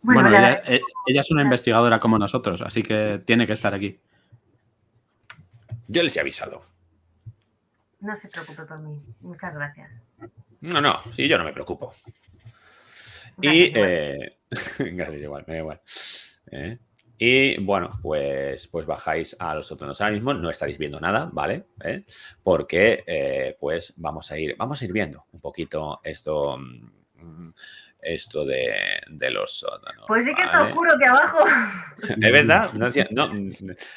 Bueno, eh, ella, es una investigadora como nosotros, así que tiene que estar aquí.
Yo les he avisado.
No se preocupe por mí. Muchas gracias.
No, no, sí, yo no me preocupo. y. gracias, igual, eh, me igual. ¿eh? Y bueno, pues, pues bajáis a los otros. ahora mismo, no estaréis viendo nada, ¿vale? ¿Eh? Porque pues vamos a ir, vamos a ir viendo un poquito esto. Mm, esto de, los sótanos.
Pues sí que está oscuro que abajo. Es verdad,
no,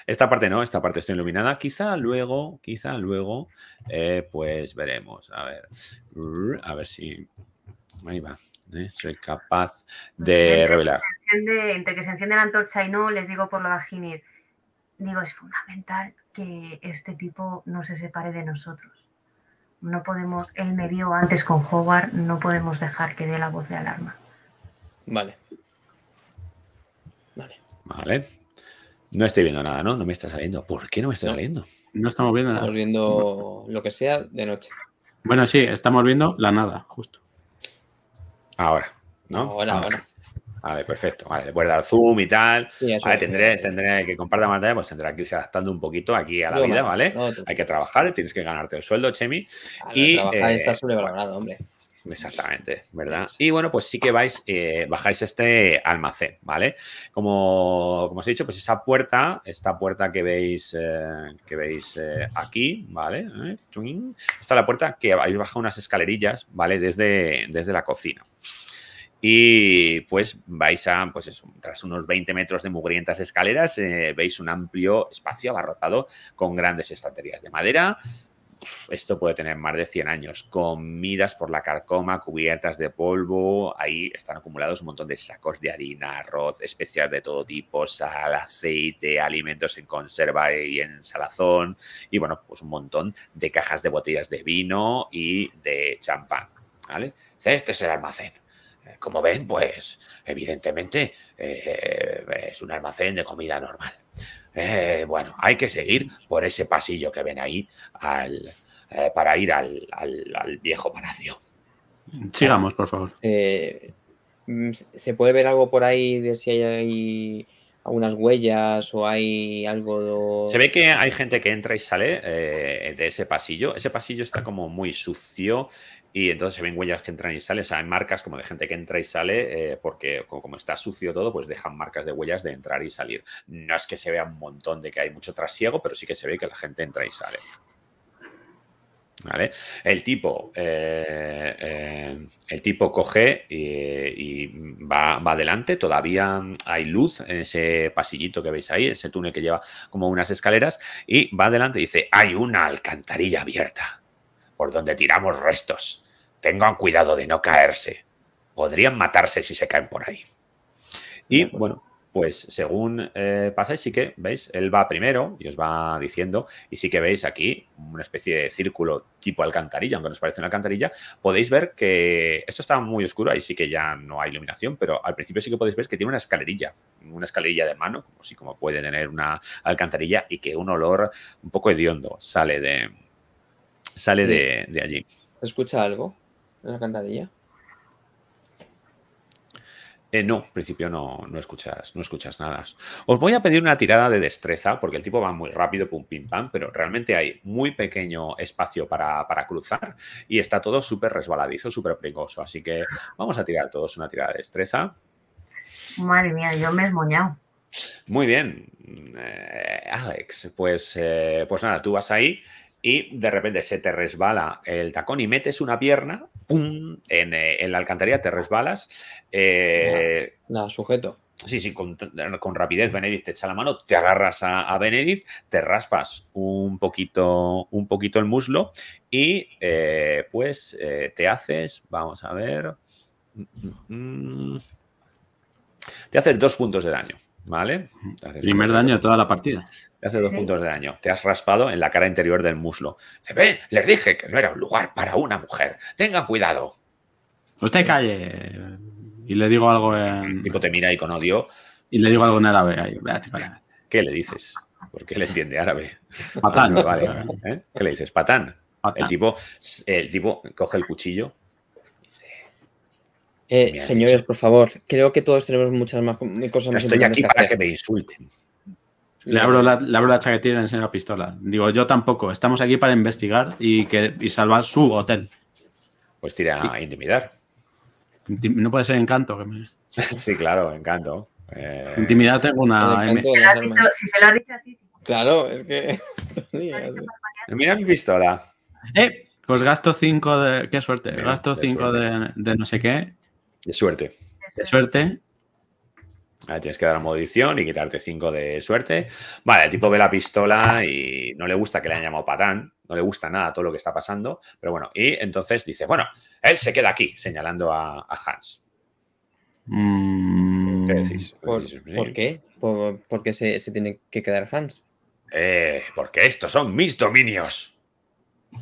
esta parte no, esta parte está iluminada. Quizá luego, quizá luego, eh, pues veremos. A ver, a ver si... Ahí va. ¿eh? Soy capaz pues de revelar.
entre que se enciende la antorcha y no, les digo por lo bajinir. Digo, es fundamental que este tipo no se separe de nosotros. No podemos, él me vio antes con Howard, no podemos dejar que dé la voz de alarma.
Vale. Vale. Vale. No estoy viendo nada, ¿no? No me está saliendo. ¿Por qué no me está saliendo? No estamos viendo nada.
Estamos
viendo lo que sea de noche.
Bueno, sí, estamos viendo la
nada, justo.
Ahora, ¿no? ahora. ahora. Vale, perfecto. Vale, le puedes dar zoom y tal. vale, tendré, tendré que compartir pantalla, pues tendrá que irse adaptando un poquito aquí a la vida, ¿vale? Hay que trabajar, tienes que ganarte el sueldo, Chemi. y trabajar eh, está sobrevalorado, hombre. Exactamente, ¿verdad? Y bueno, pues sí que vais, eh, bajáis este almacén, ¿vale? Como, os he dicho, pues esa puerta, esta puerta que veis, eh, que veis aquí, ¿vale? Esta es la puerta que habéis bajado unas escalerillas, ¿vale? Desde, desde la cocina. Y pues vais a, pues eso, tras unos 20 metros de mugrientas escaleras, eh, veis un amplio espacio abarrotado con grandes estanterías de madera, esto puede tener más de 100 años, comidas por la carcoma, cubiertas de polvo, ahí están acumulados un montón de sacos de harina, arroz, especias de todo tipo, sal, aceite, alimentos en conserva y en salazón, y bueno, pues un montón de cajas de botellas de vino y de champán, ¿vale? Este es el almacén. Eh, como ven, pues evidentemente eh, es un almacén de comida normal. Eh, bueno, hay que seguir por ese pasillo que ven ahí para ir al, viejo palacio.
Sigamos, por favor.
Mm, ¿Se puede ver algo por ahí de si
hay, algunas huellas o hay algo. Se ve
que hay gente que entra y sale de ese pasillo. Ese pasillo está como muy sucio. Y entonces se ven huellas que entran y salen, o sea, hay marcas como de gente que entra y sale, eh, porque como, está sucio todo, pues dejan marcas de huellas de entrar y salir. No es que se vea un montón de que hay mucho trasiego, pero sí que se ve que la gente entra y sale. ¿Vale? El tipo, eh, eh, el tipo coge y, va, va, adelante, todavía hay luz en ese pasillito que veis ahí, ese túnel que lleva como unas escaleras, y va adelante y dice, hay una alcantarilla abierta por donde tiramos restos. Tengan cuidado de no caerse. Podrían matarse si se caen por ahí. Y bueno, pues según eh, pasáis, sí que veis, él va primero y os va diciendo, y sí que veis aquí una especie de círculo tipo alcantarilla, aunque nos parece una alcantarilla, podéis ver que esto está muy oscuro, ahí sí que ya no hay iluminación, pero al principio sí que podéis ver que tiene una escalerilla, una escalerilla de mano, como como puede tener una alcantarilla, y que un olor un poco hediondo sale de, Sale de, allí. ¿Se escucha algo
en la cantadilla?
Eh, no, en principio no, no, escuchas, no escuchas nada. Os voy a pedir una tirada de destreza, porque el tipo va muy rápido, pum, pim, pam, pero realmente hay muy pequeño espacio para, cruzar y está todo súper resbaladizo, súper peligroso, Así que vamos a tirar todos una tirada de destreza.
Madre mía, yo me he esmoñado.
Muy bien, eh, Alex. Pues, eh, pues nada, tú vas ahí y de repente se te resbala el tacón y metes una pierna, eh, En, la alcantarilla te resbalas. Eh, nada, sujeto. Sí, sí, con, rapidez Benedict te echa la mano, te agarras a, a, Benedict, te raspas un poquito, un poquito el muslo y eh, pues te haces, vamos a ver, mm, mm, mm, te haces dos puntos de daño. ¿Vale? Primer daño de, toda la partida. Te hace dos puntos de daño. Te has raspado en la cara interior del muslo. Se ve, les dije que no era un lugar para una mujer. Tengan cuidado. Usted pues calle. Y le digo algo en. El tipo te mira ahí con odio. Y le digo algo en árabe. ¿Qué le dices? Porque le entiende árabe. Patán. Ah, ¿Eh? ¿Qué le dices? Patán. Patán. El, tipo, el tipo coge el cuchillo, eh, señores,
por favor, creo que todos tenemos muchas más
cosas más Estoy aquí para que, me insulten.
Le abro, la, le la y le la pistola. Digo, yo tampoco. Estamos aquí para investigar y, salvar su hotel. Pues tira a intimidar. No puede ser encanto. sí, claro, encanto. Eh... Intimidad tengo una...
si se lo ha dicho así.
Claro, es
que...
Mira mi pistola. Eh, pues gasto 5 de... Qué suerte. gasto 5 de no sé qué de suerte. De suerte.
tienes que dar la modición y quitarte 5 de suerte. Vale, el tipo ve la pistola y no le gusta que le hayan llamado patán, no le gusta nada todo lo que está pasando, pero bueno, y entonces dice, bueno, él se queda aquí, señalando a, Hans. Mm. qué? decís
por qué por qué se, tiene que quedar Hans? Eh, porque estos
son mis dominios.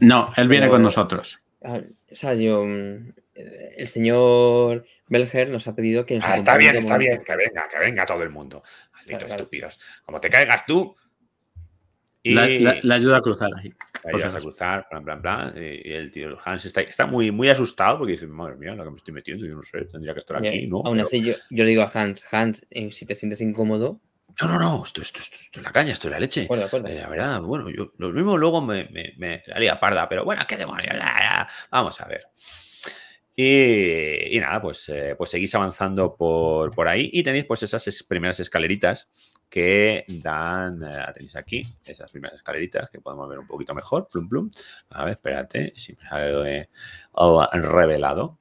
No, él viene con nosotros.
Ah, o sea, yo mm, el señor Belger nos ha pedido que nos ah, Está bien, está bien, que venga,
que venga todo el mundo. Malditos estúpidos. Como te caigas tú. Y... La, ayuda a cruzar ahí. La ayuda a cruzar, plan, plan, plan. Y, el tío Hans está, está muy, muy asustado porque dice, madre mía, lo que me estoy metiendo, yo no sé, tendría que estar eh, aquí, ¿no? Aún así, yo,
le digo a Hans, Hans,
eh, si te sientes incómodo, no, no, no, esto, esto, es la caña, esto es la leche. de acuerdo. Eh, la verdad, bueno, yo lo mismo luego me, me, me parda, pero bueno, qué demonios. Vamos a ver. Y, nada, pues, eh, pues seguís avanzando por, ahí y tenéis pues esas primeras escaleritas que dan, eh, ah, tenéis aquí, esas primeras escaleritas que podemos ver un poquito mejor, plum plum. A ver, espérate, si me sale revelado.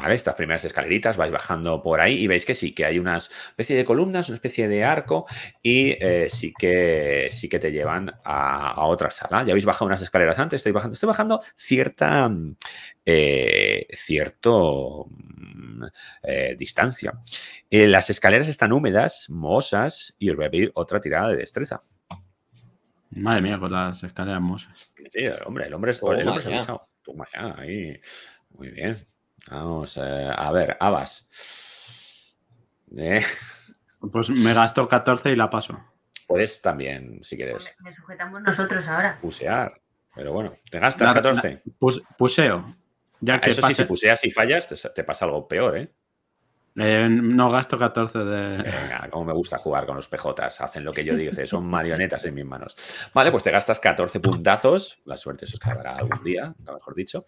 ¿vale? Estas primeras escaleritas vais bajando por ahí y veis que sí, que hay una especie de columnas, una especie de arco y eh, sí, que, sí que te llevan a, otra sala. Ya habéis bajado unas escaleras antes, estoy bajando, estoy bajando cierta, eh, cierto mm, eh, distancia. las escaleras están húmedas, mohosas y os voy a pedir otra tirada de destreza. Madre mía, con las escaleras mohosas. el hombre, el hombre, ahí. Muy bien. Vamos, eh, a ver, Abas. Eh, pues me gasto 14 y la paso. Puedes también, si quieres. Me
sujetamos nosotros ahora.
Pusear. Pero bueno, te gastas 14. puseo. Ya ah, que Eso sí, si puseas y fallas, te pasa algo peor, ¿eh? Eh, no gasto 14 de. como me gusta jugar con los PJs. Hacen lo que yo digo, son marionetas en mis manos. Vale, pues te gastas 14 puntazos. La suerte se os algún día, mejor dicho.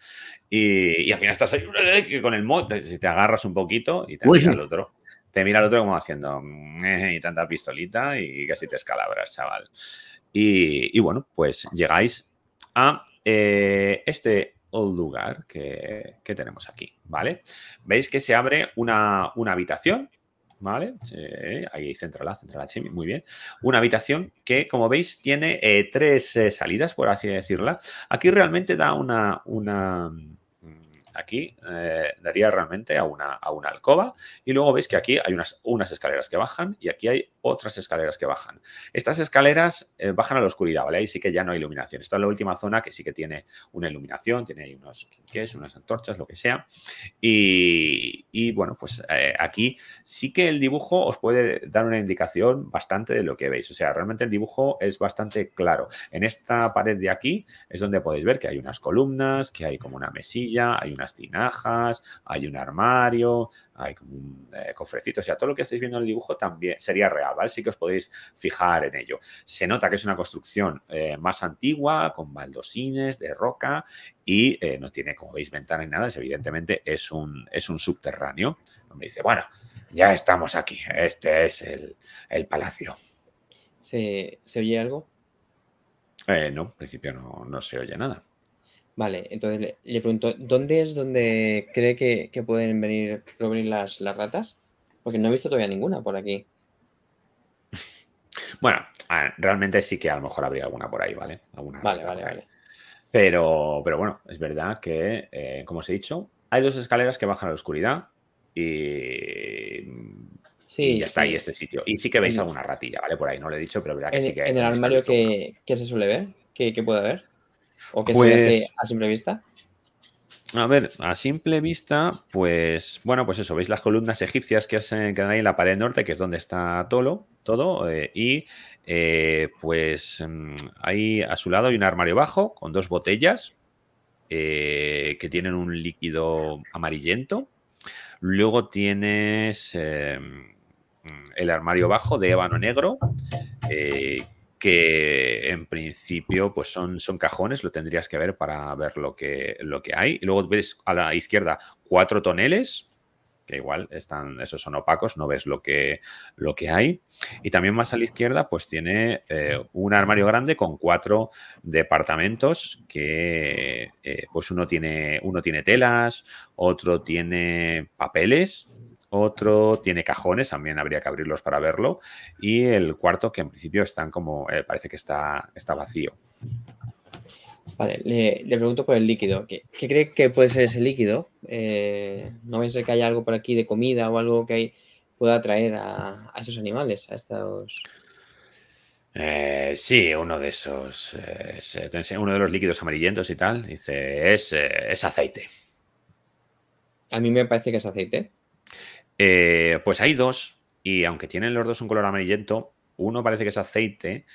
Y, al final estás ahí eh, con el mod. Si te agarras un poquito y te mira el otro. Te mira el otro como haciendo. Eh, y tanta pistolita y casi te escalabras, chaval. Y, bueno, pues llegáis a este lugar que, tenemos aquí, ¿vale? Veis que se abre una, una habitación, ¿vale? Eh, ahí centrala, centrala, muy bien. Una habitación que, como veis, tiene eh, tres eh, salidas, por así decirla. Aquí realmente da una, una Aquí eh, daría realmente a una, alcoba y luego veis que aquí hay unas, escaleras que bajan y aquí hay otras escaleras que bajan. Estas escaleras eh, bajan a la oscuridad, ¿vale? Ahí sí que ya no hay iluminación. Esta es la última zona que sí que tiene una iluminación, tiene ahí unos, ¿qué unas antorchas, lo que sea. Y, bueno, pues eh, aquí sí que el dibujo os puede dar una indicación bastante de lo que veis. O sea, realmente el dibujo es bastante claro. En esta pared de aquí es donde podéis ver que hay unas columnas, que hay como una mesilla, hay una tinajas, hay un armario, hay un eh, cofrecito. O sea, todo lo que estáis viendo en el dibujo también sería real, ¿vale? Sí que os podéis fijar en ello. Se nota que es una construcción eh, más antigua, con baldosines de roca y eh, no tiene, como veis, ventana ni nada. Es, evidentemente es un, es un subterráneo. Me dice, bueno, ya estamos aquí. Este es el, palacio. ¿Se, oye algo? no, en principio no se oye nada.
Vale, entonces le, pregunto, ¿dónde es donde cree que, pueden venir las, ratas? Porque no he visto todavía ninguna por aquí.
Bueno, realmente sí que a lo mejor habría alguna por ahí, ¿vale?
vale, vale, vale.
Pero, pero bueno, es verdad que, eh, como os he dicho, hay dos escaleras que bajan a la oscuridad y, sí, y ya está ahí este sitio. Y sí que veis alguna ratilla, ¿vale? Por ahí, no lo he dicho, pero verdad que sí que... Hay en el armario que,
se suele ver, que, que puede haber. ¿O qué se pues- a simple vista?
A ver, a simple vista, pues bueno, pues eso, veis las columnas egipcias que, hacen, ahí en la pared norte, que es donde está Tolo, todo, eh, y eh, pues mm, ahí a su lado hay un armario bajo con dos botellas eh, que tienen un líquido amarillento. Luego tienes mm, el armario bajo de ébano negro, que en principio pues son, son cajones, lo tendrías que ver para ver lo que, lo que hay. Y luego ves a la izquierda cuatro toneles, que igual están, esos son opacos, no ves lo que, lo que hay. Y también más a la izquierda, pues tiene eh, un armario grande con cuatro departamentos que eh, pues uno tiene, uno tiene telas, otro tiene papeles, otro tiene cajones, también habría que abrirlos para verlo. Y el cuarto, que en principio están como, eh, parece que está, está vacío. Vale, le,
pregunto por el líquido. ¿Qué, cree que puede ser ese líquido? Eh, ¿No ve que haya algo por aquí de comida o algo que pueda atraer a, esos animales, a estos...
Eh, sí, uno de esos, uno de los líquidos amarillentos y tal, dice, es, es aceite. A mí me parece que es aceite. Eh, pues hay dos, y aunque tienen los dos un color amarillento, uno parece que es aceite,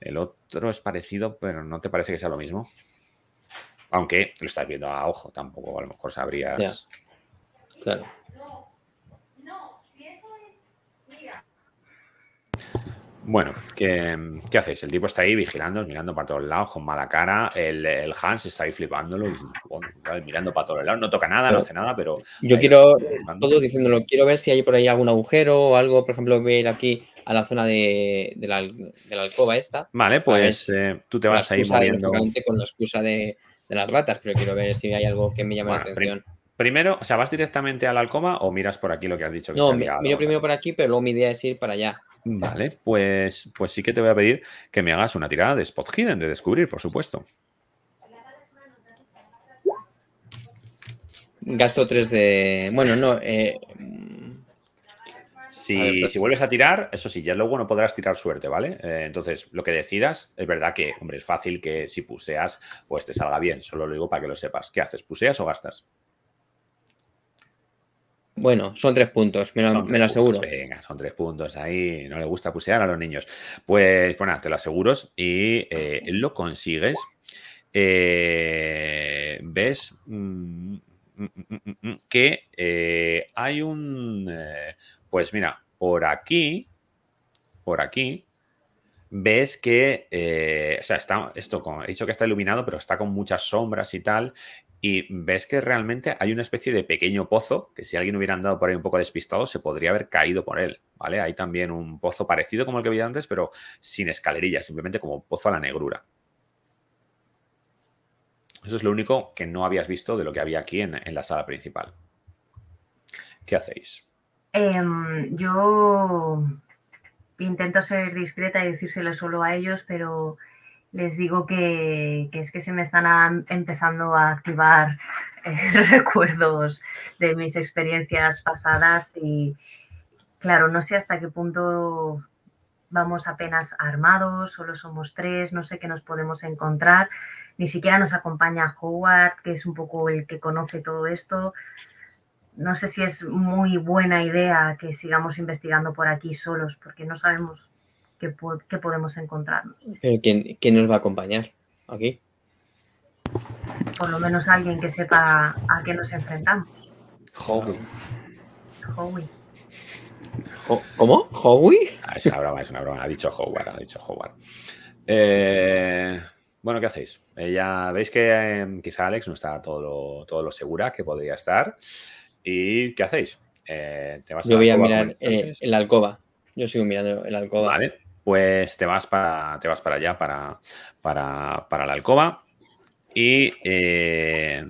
el otro es parecido, pero no te parece que sea lo mismo. Aunque lo estás viendo a ojo, tampoco a lo mejor sabrías. Claro. Bueno, ¿qué, ¿qué, hacéis? El tipo está ahí vigilando, mirando para todos lados, con mala cara. El, Hans está ahí flipándolo, mirando para todos lados. No toca nada, no hace nada, pero. Yo quiero, todo
diciéndolo, quiero ver si hay por ahí algún agujero o algo, por ejemplo, voy a ir aquí a la zona de, la, alcoba
esta. Vale, pues eh, tú te vas a ahí moviendo. Con la
excusa de, las
ratas, pero quiero ver si hay algo que me llame la atención. Primero, o sea, ¿vas directamente a la alcoba o miras por aquí lo que has dicho? Que no, miro primero
por aquí, pero luego mi idea es ir para allá.
Vale, pues, pues sí que te voy a pedir que me hagas una tirada de Spot Hidden, de descubrir, por supuesto. Gasto 3 de... Bueno, no... Eh, si, pues si, vuelves a tirar, eso sí, ya luego no podrás tirar suerte, ¿vale? Eh, entonces, lo que decidas, es verdad que, hombre, es fácil que si puseas, pues te salga bien. Solo lo digo para que lo sepas. ¿Qué haces? ¿Puseas o gastas? Bueno, son tres puntos, me lo, aseguro. venga, son tres puntos ahí. No le gusta pusear a los niños. Pues, bueno, pues te lo aseguro y eh, lo consigues. Eh, ves mm, mm, mm, que eh, hay un. pues mira, por aquí, por aquí, ves que, o sea, está, esto con, he dicho que está iluminado, pero está con muchas sombras y tal, y ves que realmente hay una especie de pequeño pozo que si alguien hubiera andado por ahí un poco despistado se podría haber caído por él, ¿vale? Hay también un pozo parecido como el que había antes, pero sin escalerilla, simplemente como pozo a la negrura. Eso es lo único que no habías visto de lo que había aquí en, la sala principal. ¿Qué hacéis?
Em, yo intento ser discreta y decírselo solo a ellos, pero les digo que, es que se me están empezando a activar eh, recuerdos de mis experiencias pasadas y claro, no sé hasta qué punto vamos apenas armados, solo somos tres, no sé qué nos podemos encontrar, ni siquiera nos acompaña Howard, que es un poco el que conoce todo esto. No sé si es muy buena idea que sigamos investigando por aquí solos, porque no sabemos que, podemos encontrar.
quién, nos va a acompañar aquí?
Por lo menos alguien que sepa a qué nos enfrentamos. Howie. Howie.
¿Cómo? ¿Howie? Ah, es una broma, es una broma. Ha dicho Howard, ha dicho Howard. Eh, bueno, ¿qué hacéis? Eh, ya veis que em, quizá Alex no está todo lo, todo lo segura que podría estar. ¿Y qué hacéis? Eh, Yo voy a mirar el alcoba. Yo sigo mirando el alcoba. Vale pues te vas para, te vas para allá, para, para, la alcoba. Y eh,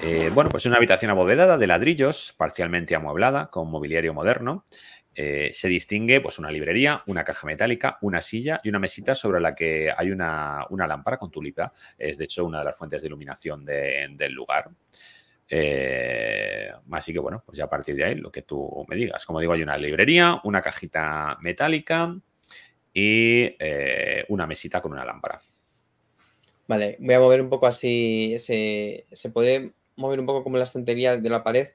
eh, bueno, pues es una habitación abovedada de ladrillos, parcialmente amueblada, con mobiliario moderno. Eh, se distingue pues, una librería, una caja metálica, una silla y una mesita sobre la que hay una, lámpara con tulipa. Es de hecho una de las fuentes de iluminación del lugar. así que bueno, pues ya a partir de ahí lo que tú me digas. Como digo, hay una librería, una cajita metálica, y eh, una mesita con una lámpara.
Vale, voy a mover un poco así, se, puede mover un poco como la estantería de la pared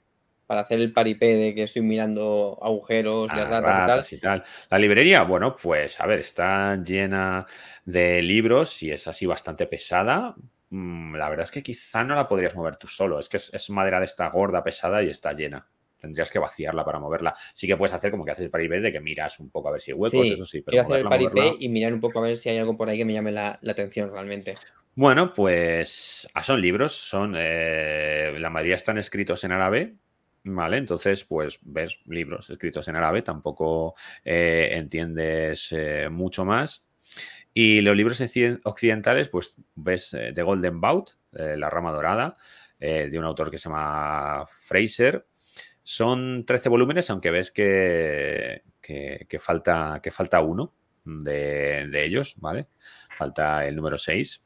para hacer el paripé de que estoy mirando agujeros, ah, y,
tal. La librería, bueno, pues a ver, está llena de libros y es así bastante pesada. Mm, la verdad es que quizá no la podrías mover tú solo, es que es madera de esta gorda, pesada y está llena tendrías que vaciarla para moverla. Sí que puedes hacer como que haces el paripé de que miras un poco a ver si hay huecos, eso sí. Pero a hacer el paripé
y mirar un poco a ver si hay algo por ahí que me llame la, atención realmente.
Bueno, pues ah, son libros, son eh, la mayoría están escritos en árabe, Vale, entonces, pues ves libros escritos en árabe, tampoco eh, entiendes eh, mucho más. Y los libros occidentales, pues ves de The Golden Bout, La Rama Dorada, de un autor que se llama Fraser, son 13 volúmenes, aunque ves que, falta, que falta uno de, ellos, ¿vale? Falta el número 6.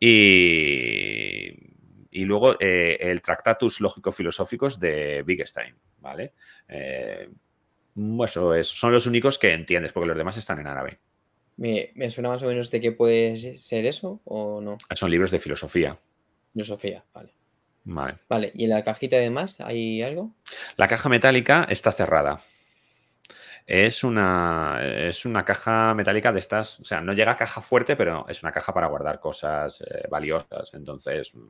Y, luego eh, el Tractatus Lógico-Filosóficos de Wittgenstein, ¿vale? Eh, eso es, son los únicos que entiendes, porque los demás están en árabe.
Me, me, suena más o menos de qué puede ser eso o no.
Son libros de filosofía.
Filosofía, vale.
Vale.
¿y en la cajita además hay algo?
La caja metálica está cerrada. Es una, es una caja metálica de estas, o sea, no llega a caja fuerte, pero es una caja para guardar cosas eh, valiosas. Entonces, mm,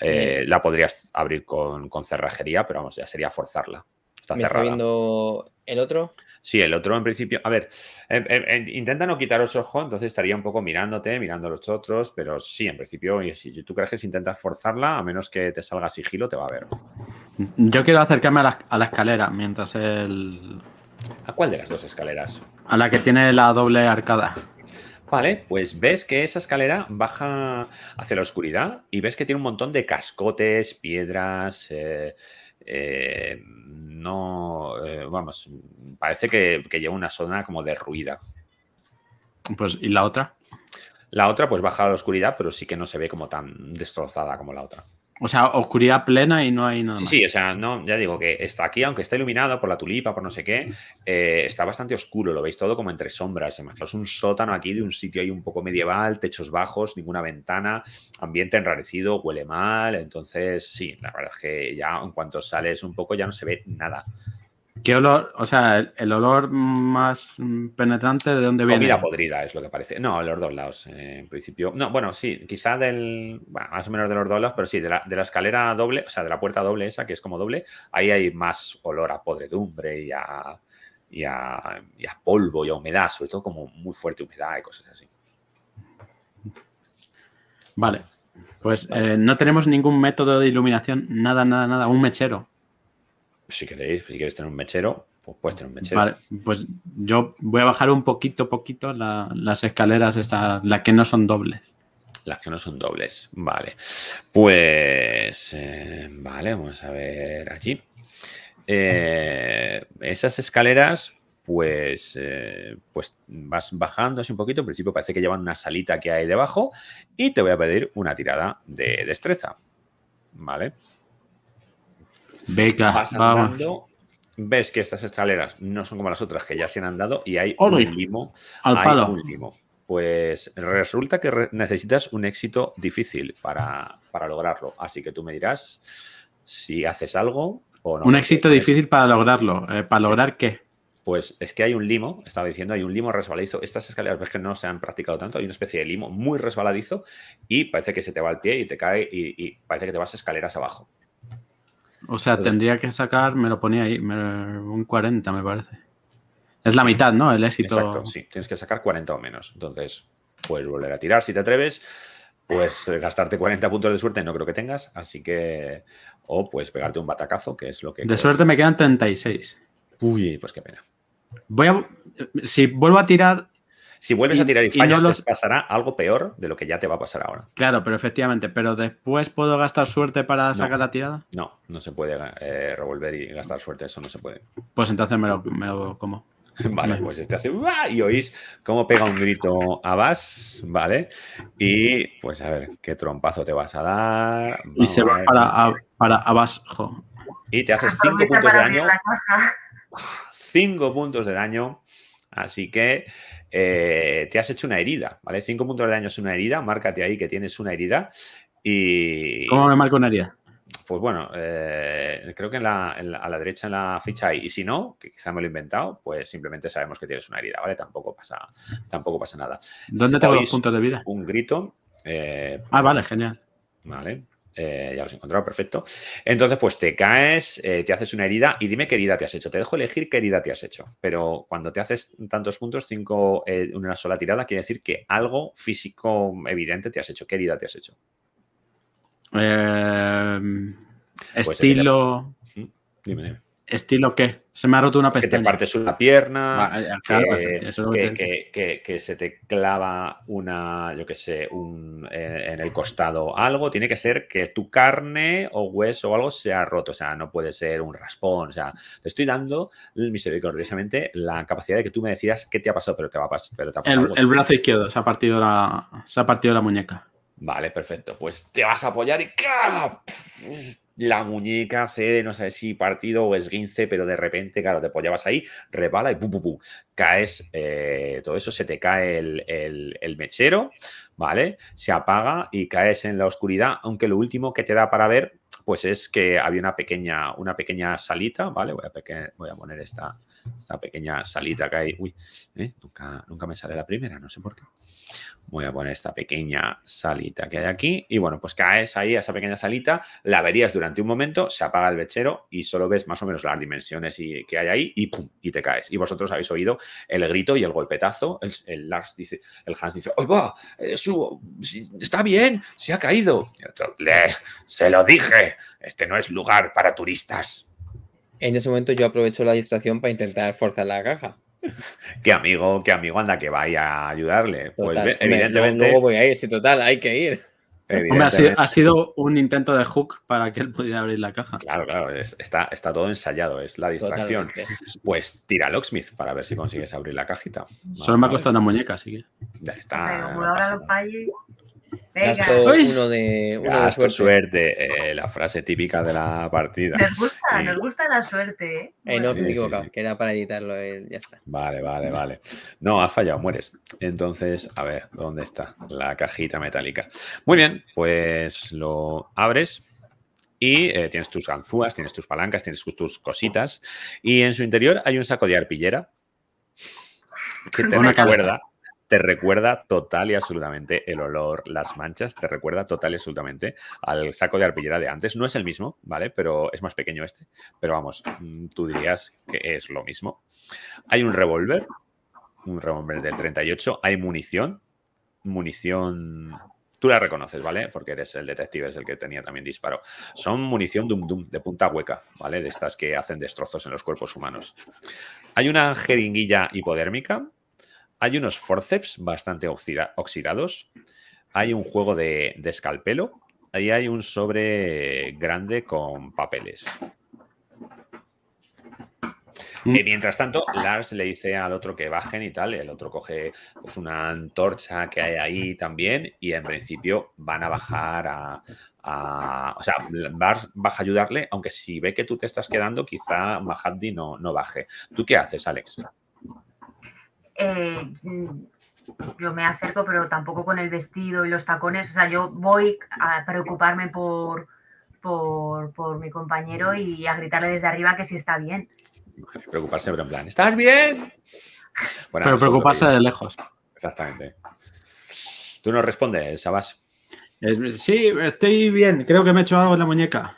eh, la podrías abrir con, con, cerrajería, pero vamos, ya sería forzarla. Está me cerrada. viendo ¿El otro? Sí, el otro en principio. A ver, em, em, em, intenta no quitaros ojo, entonces estaría un poco mirándote, mirando a los otros, pero sí, en principio, si tú crees que si intentas forzarla, a menos que te salga sigilo, te va a ver.
Yo quiero acercarme a la, escalera mientras el.
¿A cuál de las dos escaleras?
A la que tiene la
doble arcada. Vale, pues ves que esa escalera baja hacia la oscuridad y ves que tiene un montón de cascotes, piedras, eh, eh, no, eh, vamos, parece que, que, lleva una zona como derruida. Pues, ¿y la otra? La otra, pues baja a la oscuridad, pero sí que no se ve como tan destrozada como la otra. O sea, oscuridad plena y no hay nada. Sí, o sea, no, ya digo que está aquí, aunque está iluminado por la tulipa, por no sé qué, eh, está bastante oscuro, lo veis todo como entre sombras, Es un sótano aquí de un sitio ahí un poco medieval, techos bajos, ninguna ventana, ambiente enrarecido, huele mal, entonces sí, la verdad es que ya en cuanto sales un poco ya no se ve nada.
¿Qué olor? O sea, el, olor más mm, penetrante de dónde viene. Comida podrida
es lo que parece. No, los dos eh, lados, en principio. No, bueno, sí, quizá del. más o menos de los dos lados, pero sí, de la, escalera doble, o sea, de la puerta doble esa, que es como doble, ahí hay más olor a podredumbre y a, y a, polvo y a humedad, sobre todo como muy fuerte humedad y cosas así.
Vale. Pues eh, no tenemos ningún método de iluminación, nada, nada, nada, un mechero
si queréis, si quieres tener un mechero, pues puedes tener un mechero. Vale,
pues yo voy a bajar un poquito, poquito las escaleras, estas, las que no son dobles. Las que no son dobles, vale.
Pues, eh, vale, vamos a ver allí. Eh, esas escaleras, pues, eh, pues vas bajando así un poquito. En principio parece que llevan una salita que hay debajo y te voy a pedir una tirada de destreza, ¿vale? vale ves que estas escaleras no son como las otras que ya se han andado y hay un limo. Al palo. Pues resulta que necesitas un éxito difícil para, lograrlo. Así que tú me dirás si haces algo o no. Un éxito pues difícil para lograrlo. Eh, ¿Para lograr qué? Pues es que hay un limo, estaba diciendo, hay un limo resbaladizo. Estas escaleras ves que no se han practicado tanto, hay una especie de limo muy resbaladizo y parece que se te va el pie y te cae y, y parece que te vas escaleras abajo.
O sea, tendría que sacar, me lo ponía ahí, un 40 me parece.
Es la mitad, ¿no? El éxito. Exacto, sí. Tienes que sacar 40 o menos. Entonces, puedes volver a tirar si te atreves. Pues eh, gastarte 40 puntos de suerte no creo que tengas, así que. O pues pegarte un batacazo, que es lo que. De suerte
me quedan 36. Uy, pues qué pena. Voy a. Si vuelvo a tirar,
si vuelves a tirar y fallas, te pasará algo peor de lo que ya te va a pasar ahora. Claro, pero efectivamente, pero después
puedo gastar suerte para sacar la tirada.
No, no se puede eh, revolver y gastar suerte, eso no se puede. Pues entonces me lo, como. Vale, pues este hace y oís cómo pega un grito a Bass, ¿vale? Y pues a ver qué trompazo te vas a dar. y se va
para, abajo.
Y te haces 5 ah, puntos de daño. 5 puntos de daño Así que eh, te has hecho una herida, ¿vale? Cinco puntos de daño es una herida, márcate ahí que tienes una herida
y... ¿Cómo me marco una herida?
Pues bueno, eh, creo que a la derecha en la ficha hay, y si no, que quizá me lo he inventado, pues simplemente sabemos que tienes una herida, ¿vale? Tampoco pasa, tampoco pasa nada. ¿Dónde tengo los puntos de vida? Un grito. Eh, ah, vale, genial. Vale. Eh, ya los he encontrado, perfecto. Entonces, pues te caes, eh, te haces una herida y dime qué herida te has hecho. Te dejo elegir qué herida te has hecho. Pero cuando te haces tantos puntos, cinco, en eh, una sola tirada, quiere decir que algo físico evidente te has hecho. ¿Qué herida te has hecho?
Em, estilo. dime, dime.
¿Estilo que Se me ha roto una pestaña. Que te partes una pierna, que, se te clava una, yo qué sé, eh, en el costado algo. Tiene que ser que tu carne o hueso o algo se ha roto. O sea, no puede ser un raspón. O sea, te estoy dando misericordiosamente la capacidad de que tú me decidas qué te ha pasado, pero te va a pasar. el, el
brazo izquierdo se ha partido la, se ha partido la muñeca. Vale, perfecto. Pues
te vas a apoyar y la muñeca cede, no sé si partido o esguince, pero de repente, claro, te apoyabas ahí, rebala y pu, pu, pu. caes, eh, todo eso, se te cae el, mechero, ¿vale? Se apaga y caes en la oscuridad, aunque lo último que te da para ver, pues es que había una pequeña, una pequeña salita, ¿vale? voy a poner esta, esta pequeña salita que hay. Uy, ¿eh? nunca, me sale la primera, no sé por qué. Voy a poner esta pequeña salita que hay aquí. Y bueno, pues caes ahí a esa pequeña salita, la verías durante un momento, se apaga el bechero y solo ves más o menos las dimensiones que hay ahí y y te caes. Y vosotros habéis oído el grito y el golpetazo. El, dice, el Hans dice, va! Eh, está bien, se ha caído. se lo dije, este no es lugar para turistas
en ese momento yo aprovecho la distracción para intentar forzar la caja.
qué amigo, qué amigo, anda que vaya a ayudarle. pues evidentemente. voy a ir, si total, hay que ir. ha, sido, un intento de hook para que él pudiera abrir la caja. Claro, claro, está, está todo ensayado, es la distracción. Pues tira Locksmith para ver si consigues abrir la cajita. Solo me ha costado una muñeca, así que. Ya está.
Venga. Gasto uno
de, suerte. Eh, la frase típica de la partida. Nos
gusta, gusta la suerte. ¿eh? eh no, me he
que era para editarlo, eh, ya Vale, vale,
vale. No, has fallado, mueres. Entonces, a ver, ¿dónde está la cajita metálica? Muy bien, pues lo abres y tienes tus ganzúas, tienes tus palancas, tienes tus cositas. Y en su interior hay un saco de arpillera que te recuerda, te recuerda total y absolutamente el olor, las manchas, te recuerda total y absolutamente al saco de arpillera de antes. No es el mismo, ¿vale? Pero es más pequeño este. Pero vamos, mm, tú dirías que es lo mismo. Hay un revólver, un revólver del 38, hay munición, munición... Tú la reconoces, ¿vale? Porque eres el detective, es el que tenía también disparo. Son munición dum dum, de punta hueca, ¿vale? De estas que hacen destrozos en los cuerpos humanos. Hay una jeringuilla hipodérmica, hay unos forceps bastante oxidados. Hay un juego de, escalpelo. Ahí hay un sobre grande con papeles. Y mm. eh, mientras tanto, Lars le dice al otro que bajen y tal. El otro coge pues, una antorcha que hay ahí también. Y en principio van a bajar a. o sea, Lars baja a ayudarle, aunque si ve que tú te estás quedando, quizá Mahaddi no, no baje. ¿Tú qué haces, Alex?
Eh, mm, yo me acerco, pero tampoco con el vestido y los tacones. O sea, yo voy a preocuparme por, por, por mi compañero y a gritarle desde arriba que si está bien.
Preocuparse, pero en plan, ¿estás bien? pero preocuparse de lejos. Exactamente. Tú no respondes, Sabas. sí, estoy bien. Creo que me he hecho algo en la muñeca.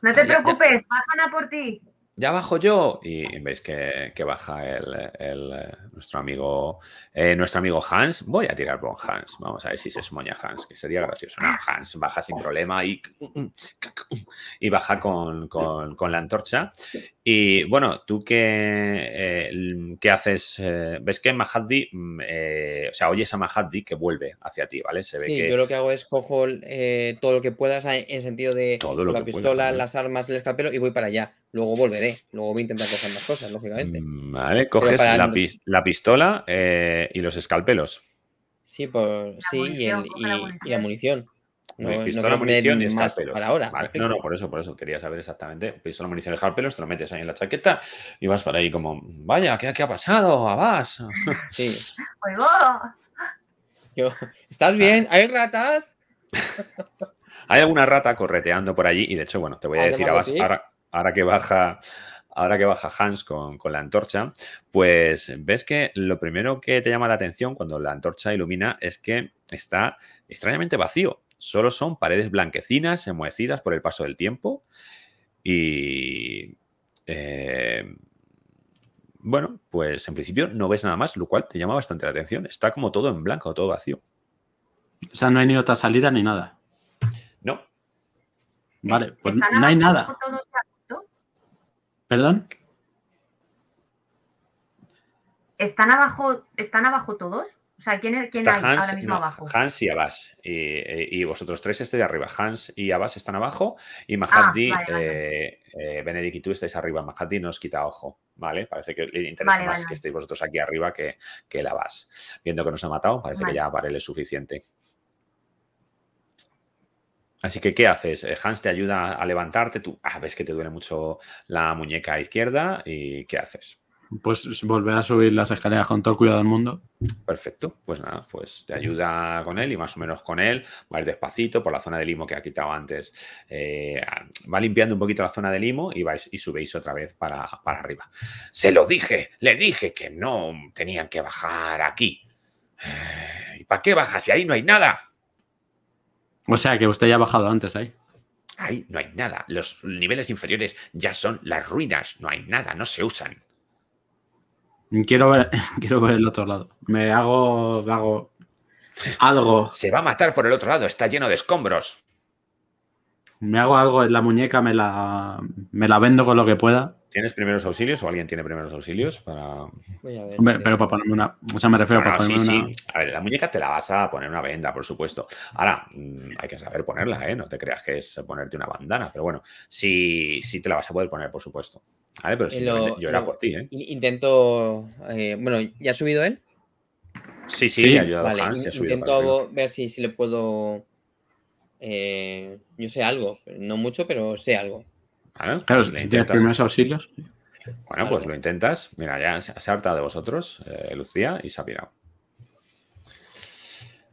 No te preocupes, bajan a por ti
ya bajo yo. Y veis que, baja el, eh, nuestro, amigo, eh, nuestro amigo Hans. Voy a tirar con Hans. Vamos a ver si se esmoña Hans, que sería gracioso. Hans baja sin problema y, y baja con, la antorcha. Y bueno, tú qué, eh, qué haces, ves que Mahaddi, mm, o sea, oyes a Mahadi que vuelve hacia ti, ¿vale? Se ve sí, yo lo que
hago es cojo todo lo que puedas en sentido de la pistola, las armas, el escapero y voy para allá. Luego volveré, luego voy a intentar coger más cosas, lógicamente.
Mm, vale, coges la, pistola eh, y los escalpelos.
Sí, por, sí y, la munición. No, no pistola, no munición y escalpelos. Para ahora. ¿eh? No, no,
por eso, por eso quería saber exactamente. Pistola, munición, escalpelos, te lo metes ahí en la chaqueta y vas para ahí como, vaya, ¿qué, qué ha pasado? Abas. Sí. Yo,
¿Estás bien? Ah. ¿Hay ratas?
Hay alguna rata correteando por allí y de hecho, bueno, te voy a ah, decir, Abas, ahora ahora que baja, ahora que baja Hans con, la antorcha, pues ves que lo primero que te llama la atención cuando la antorcha ilumina es que está extrañamente vacío. Solo son paredes blanquecinas, enmohecidas por el paso del tiempo. Y. Eh, bueno, pues en principio no ves nada más, lo cual te llama bastante la atención. Está como todo en blanco, todo vacío. O sea, no hay ni otra salida ni nada. No. Vale, pues no hay nada. ¿Perdón?
¿Están abajo, ¿Están abajo todos? O sea, ¿quién, quién hay ahora mismo abajo?
Hans y Abbas. Y, eh, y, vosotros tres estáis arriba. Hans y Abbas están abajo. Y Mahadi, ah, eh, eh, Benedict y tú estáis arriba. Mahadi nos quita ojo. ¿Vale? Parece que le interesa más que estéis vosotros aquí arriba que, que el Abbas. Viendo que nos ha matado, parece que ya él es suficiente. Así que, ¿qué haces? Eh, Hans te ayuda a levantarte, tú ah, ves que te duele mucho la muñeca izquierda y ¿qué haces?
Pues volver a subir las escaleras con todo el cuidado del mundo.
Perfecto, pues nada, pues te ayuda con él y más o menos con él, va despacito por la zona de limo que ha quitado antes, eh, ah, va limpiando un poquito la zona de limo y vais y subéis otra vez para, para arriba. Se lo dije, le dije que no tenían que bajar aquí. Eh, ¿Y para qué bajas si ahí no hay nada? O
sea que usted ya ha bajado antes ahí.
Ahí no hay nada. Los niveles inferiores ya son las ruinas. No hay nada, no se usan.
Quiero ver, quiero ver el otro lado. Me hago, hago
algo. Se va a matar por el otro lado, está lleno de escombros.
Me hago algo en la muñeca, me la, me la vendo con lo que pueda.
¿Tienes primeros auxilios o alguien tiene primeros auxilios? Para... Voy a ver,
pero para ponerme una. O sea, me refiero a para ponerme una.
A ver, la muñeca te la vas a poner una venda, por supuesto. Ahora, mm, hay que saber ponerla, ¿eh? No te creas que es ponerte una bandana, pero bueno, sí, sí te la vas a poder poner, por supuesto. Vale, pero eh, si yo era por ti, ¿eh?
Intento. Eh, bueno, ¿ya ha subido él?
Sí, sí, sí. ayuda a Intento
ver si, si le puedo eh, yo sé algo, no mucho, pero sé algo.
Bueno, claro, pues si intentas... tienes primeros auxilios. Bueno, pues lo intentas. Mira, ya se, ha harta de vosotros, eh, Lucía, y se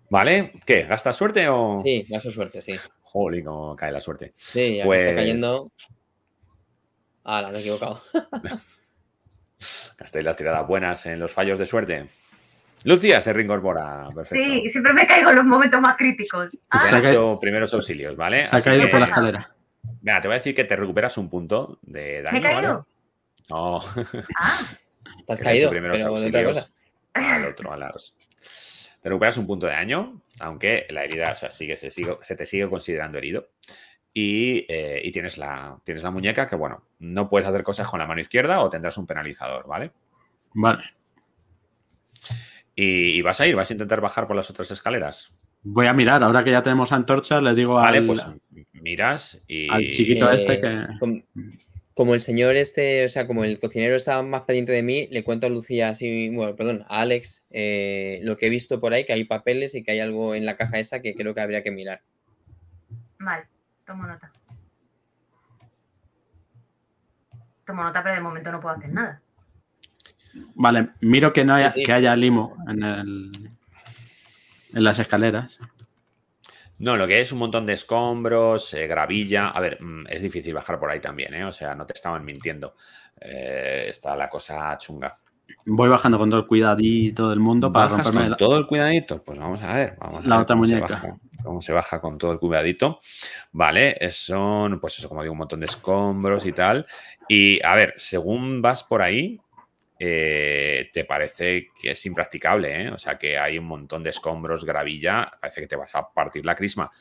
¿Vale? ¿Qué? ¿gasta suerte o...? Sí, gasto suerte, sí. joder, cómo cae la suerte. Sí, ya está pues- cayendo... Ah, la he equivocado. gastéis las tiradas buenas en los fallos de suerte? Lucía se reincorpora. Perfecto.
Sí, siempre me caigo en los momentos más críticos. ha hecho
primeros auxilios, ¿vale? Se ha caído por la escalera. Mira, te voy a decir que te recuperas un punto de daño. ¿Me he caído? No. Ah. Te has caído. primeros auxilios al otro, Te recuperas un punto de daño, aunque la herida, se, te sigue considerando herido. Y, eh, tienes la muñeca que, bueno, no puedes hacer cosas con la mano izquierda o tendrás un penalizador, ¿vale? Vale y, vas a ir, vas a intentar bajar por las otras escaleras.
Voy a mirar, ahora que ya tenemos antorchas, le digo a al, pues,
miras y... al chiquito este eh, que...
Como, el señor este, o sea, como el cocinero está más pendiente de mí, le cuento a Lucía, así, bueno, perdón, a Alex, eh, lo que he visto por ahí, que hay papeles y que hay algo en la caja esa que creo que habría que mirar.
Vale, tomo nota. Tomo nota, pero de momento no puedo hacer nada.
Vale, miro que no haya, que haya limo en, en las escaleras.
No, lo que es un montón de escombros, eh, gravilla. A ver, mm, es difícil bajar por ahí también, ¿eh? O sea, no te estaban mintiendo. Eh, está la cosa chunga.
Voy bajando con todo el cuidadito del mundo para romperme con
todo el cuidadito. Pues vamos a ver, la otra muñeca. cómo se baja con todo el cuidadito. Vale, son, pues eso, como digo, un montón de escombros y tal. Y a ver, según vas por ahí, eh, te parece que es impracticable, ¿eh? o sea que hay un montón de escombros, gravilla, parece que te vas a partir la crisma.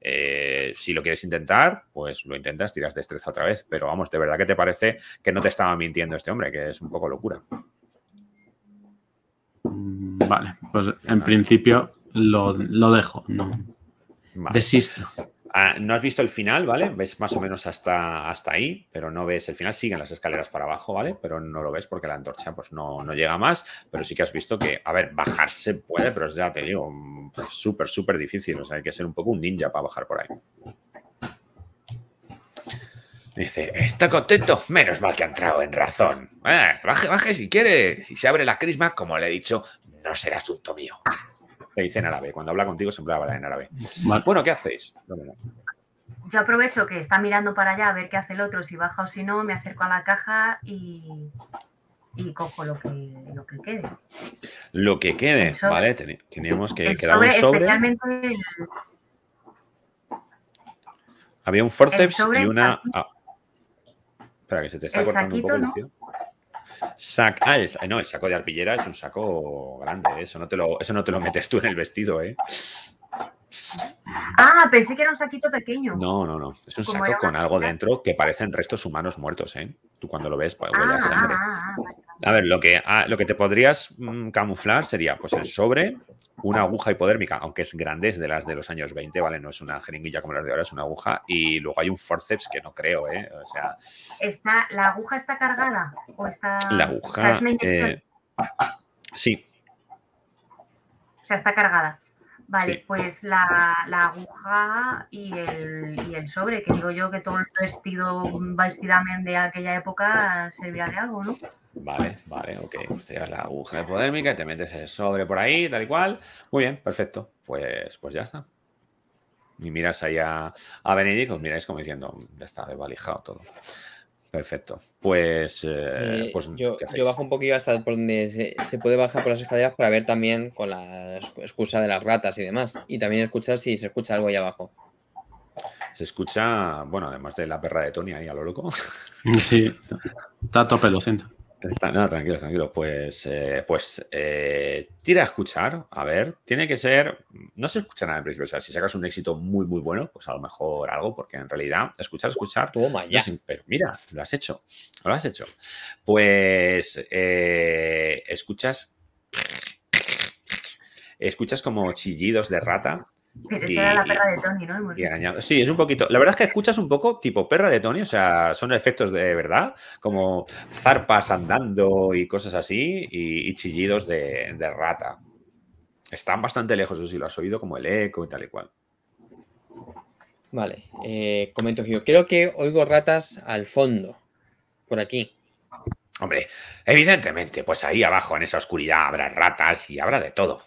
Eh, si lo quieres intentar, pues lo intentas, tiras destreza otra vez, pero vamos, de verdad que te parece que no te estaba mintiendo este hombre, que es un poco locura.
Mm, vale, pues en principio lo, dejo, no. Desisto.
Ah, no has visto el final, ¿vale? Ves más o menos hasta, hasta ahí, pero no ves el final. Siguen las escaleras para abajo, ¿vale? Pero no lo ves porque la antorcha pues no, llega más. Pero sí que has visto que, a ver, bajarse puede, pero ya te digo, súper, súper difícil. O sea, hay que ser un poco un ninja para bajar por ahí. Dice, está contento, menos mal que ha entrado en razón. Eh, baje, baje si quiere. Si se abre la crisma, como le he dicho, no será asunto mío. Le dice en árabe. Cuando habla contigo siempre habla en árabe. Bueno, ¿qué hacéis?
yo aprovecho que está mirando para allá a ver qué hace el otro, si baja o si no, me acerco a la caja y, cojo lo que, lo que quede.
Lo que quede, ¿vale? Teníamos que quedar un sobre.
Especialmente
Había un forceps y una. Espera, que se te está cortando un poco ah, no, el saco de arpillera es un saco grande, ¿eh? eso, no te lo, eso no te lo metes tú en el vestido, ¿eh?
Ah, pensé que era un saquito pequeño.
No, no, no. Es un saco con algo dentro que parecen restos humanos muertos, ¿eh? Tú cuando lo ves, pues, huele a ah,
sangre. Ah, ah,
a ver, lo que, ah, lo que te podrías mm, camuflar sería pues el sobre, una aguja hipodérmica, aunque es grande, es de las de los años 20, ¿vale? No es una jeringuilla como las de ahora, es una aguja. Y luego hay un forceps que no creo, ¿eh? O sea...
¿La aguja está cargada? ¿O está... La aguja... Eh, sí. O sea, está cargada. Vale, pues la, aguja y el, y el sobre, que digo yo que todo el vestido, vestidamente de aquella época servirá de algo, ¿no? Vale,
vale, ok. Pues te llevas la aguja hipodérmica y te metes el sobre por ahí, tal y cual. Muy bien, perfecto. Pues, pues ya está. Y miras ahí a, a os miráis como diciendo, ya está desvalijado todo. Perfecto. Pues, eh, eh, pues yo, bajo
un poquito hasta donde se, puede bajar por las escaleras para ver también con la excusa de las ratas y demás. Y también escuchar si se escucha algo ahí abajo.
Se escucha, bueno, además de la perra de Tony ahí a lo loco. Sí, está a tope, lo siento no, tranquilo, tranquilo. Pues, eh, pues eh, tira a escuchar. A ver, tiene que ser. No se escucha nada en principio. O sea, si sacas un éxito muy, muy bueno, pues a lo mejor algo, porque en realidad, escuchar, escuchar. Toma ya. pero mira, lo has hecho. Lo has hecho. Pues eh, escuchas. Escuchas como chillidos de rata
era la perra de Tony, ¿no?
Sí, es un poquito. La verdad es que escuchas un poco tipo perra de Tony, o sea, son efectos de verdad, como zarpas andando y cosas así, y, chillidos de, rata. Están bastante lejos, eso si lo has oído, como el eco y tal y cual. Vale, eh, comento yo. Creo que oigo ratas al fondo, por aquí. Hombre, evidentemente, pues ahí abajo en esa oscuridad habrá ratas y habrá de todo.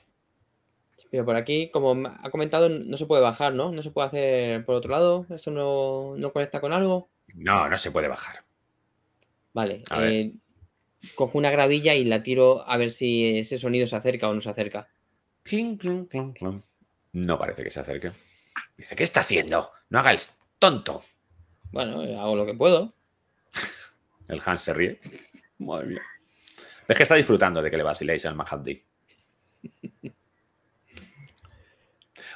Pero por aquí, como ha comentado, no se puede bajar, ¿no? No se puede hacer por otro lado. ¿Esto no, conecta con algo?
No, no se puede bajar.
Vale. Eh, cojo una gravilla y la tiro a ver si ese sonido se acerca o no se acerca.
No parece que se acerque. Dice, ¿qué está haciendo? No haga tonto. Bueno, eh, hago lo que puedo. el Hans se ríe. Madre mía. Es que está disfrutando de que le vaciléis al Mahadi.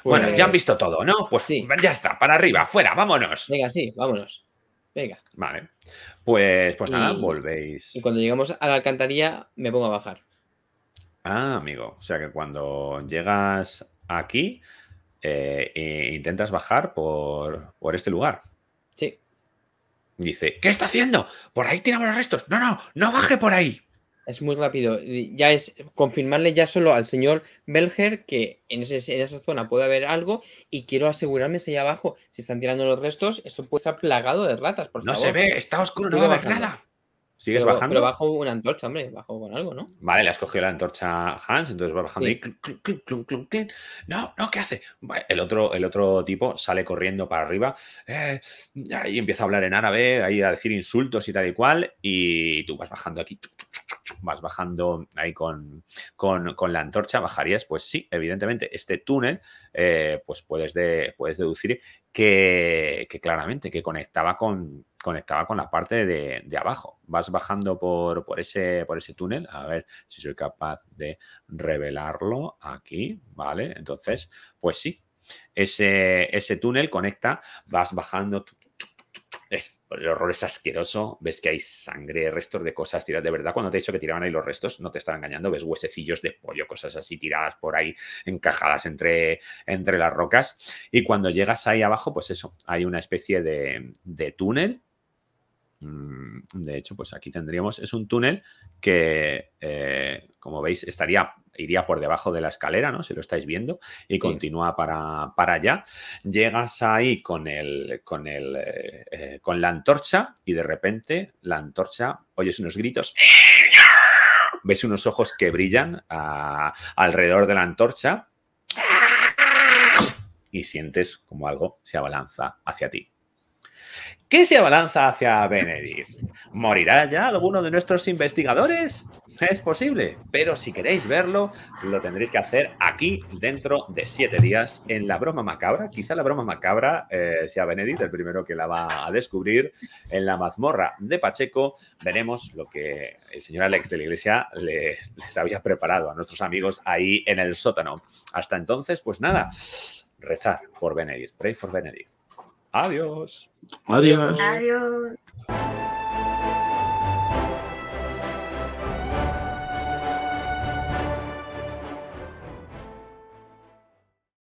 Bueno, ya han pues visto todo, ¿no? Pues sí. ya está, para arriba, fuera, vámonos. Venga, sí, vámonos. Venga. Vale. Pues, pues nada, volvéis. Y
cuando llegamos a la alcantarilla, me pongo a bajar.
Ah, amigo. O sea que cuando llegas aquí, e intentas bajar por, por este lugar. Sí. Dice, ¿qué está haciendo? Por ahí tiramos
los restos. No, no, no baje por ahí es muy rápido. Ya es confirmarle ya solo al señor Belger que en, esa zona puede haber algo y quiero asegurarme si allá abajo, si están tirando los restos, esto puede estar plagado de ratas, por no favor. No se ve, está
oscuro, no va a nada. ¿Sigues bajando? Pero bajo
una antorcha, hombre, bajo con algo, ¿no?
Vale, le has cogido la antorcha Hans, entonces va bajando No, no, ¿qué hace? El otro, el otro tipo sale corriendo para arriba eh, Ahí y empieza a hablar en árabe, ahí a decir insultos y tal y cual, y tú vas bajando aquí vas bajando ahí con, con, con, la antorcha, bajarías, pues sí, evidentemente, este túnel, eh, pues puedes, de, puedes deducir que, que, claramente que conectaba con, conectaba con la parte de, de abajo. Vas bajando por, por, ese, por ese túnel, a ver si soy capaz de revelarlo aquí, ¿vale? Entonces, pues sí, ese, ese, túnel conecta, vas bajando es, el horror es asqueroso, ves que hay sangre, restos de cosas tiradas. De verdad, cuando te he dicho que tiraban ahí los restos, no te estaba engañando, ves huesecillos de pollo, cosas así tiradas por ahí, encajadas entre, entre las rocas. Y cuando llegas ahí abajo, pues eso, hay una especie de, de túnel Mm, de hecho, pues aquí tendríamos, es un túnel que, eh, como veis, estaría, iría por debajo de la escalera, ¿no? Si lo estáis viendo, y continúa para, para, allá. Llegas ahí con el, con el, eh, eh, con la antorcha y de repente la antorcha, oyes unos gritos. Ves unos ojos que brillan alrededor de la antorcha y sientes como algo se abalanza hacia ti. ¿Qué se abalanza hacia Benedict? ¿Morirá ya alguno de nuestros investigadores? Es posible, pero si queréis verlo, lo tendréis que hacer aquí dentro de siete días en la broma macabra. Quizá la broma macabra eh, sea Benedict el primero que la va a descubrir. En la mazmorra de Pacheco veremos lo que el señor Alex de la Iglesia les, les había preparado a nuestros amigos ahí en el sótano. Hasta entonces, pues nada, rezar por Benedict, pray for Benedict. Adiós. Adiós.
Adiós.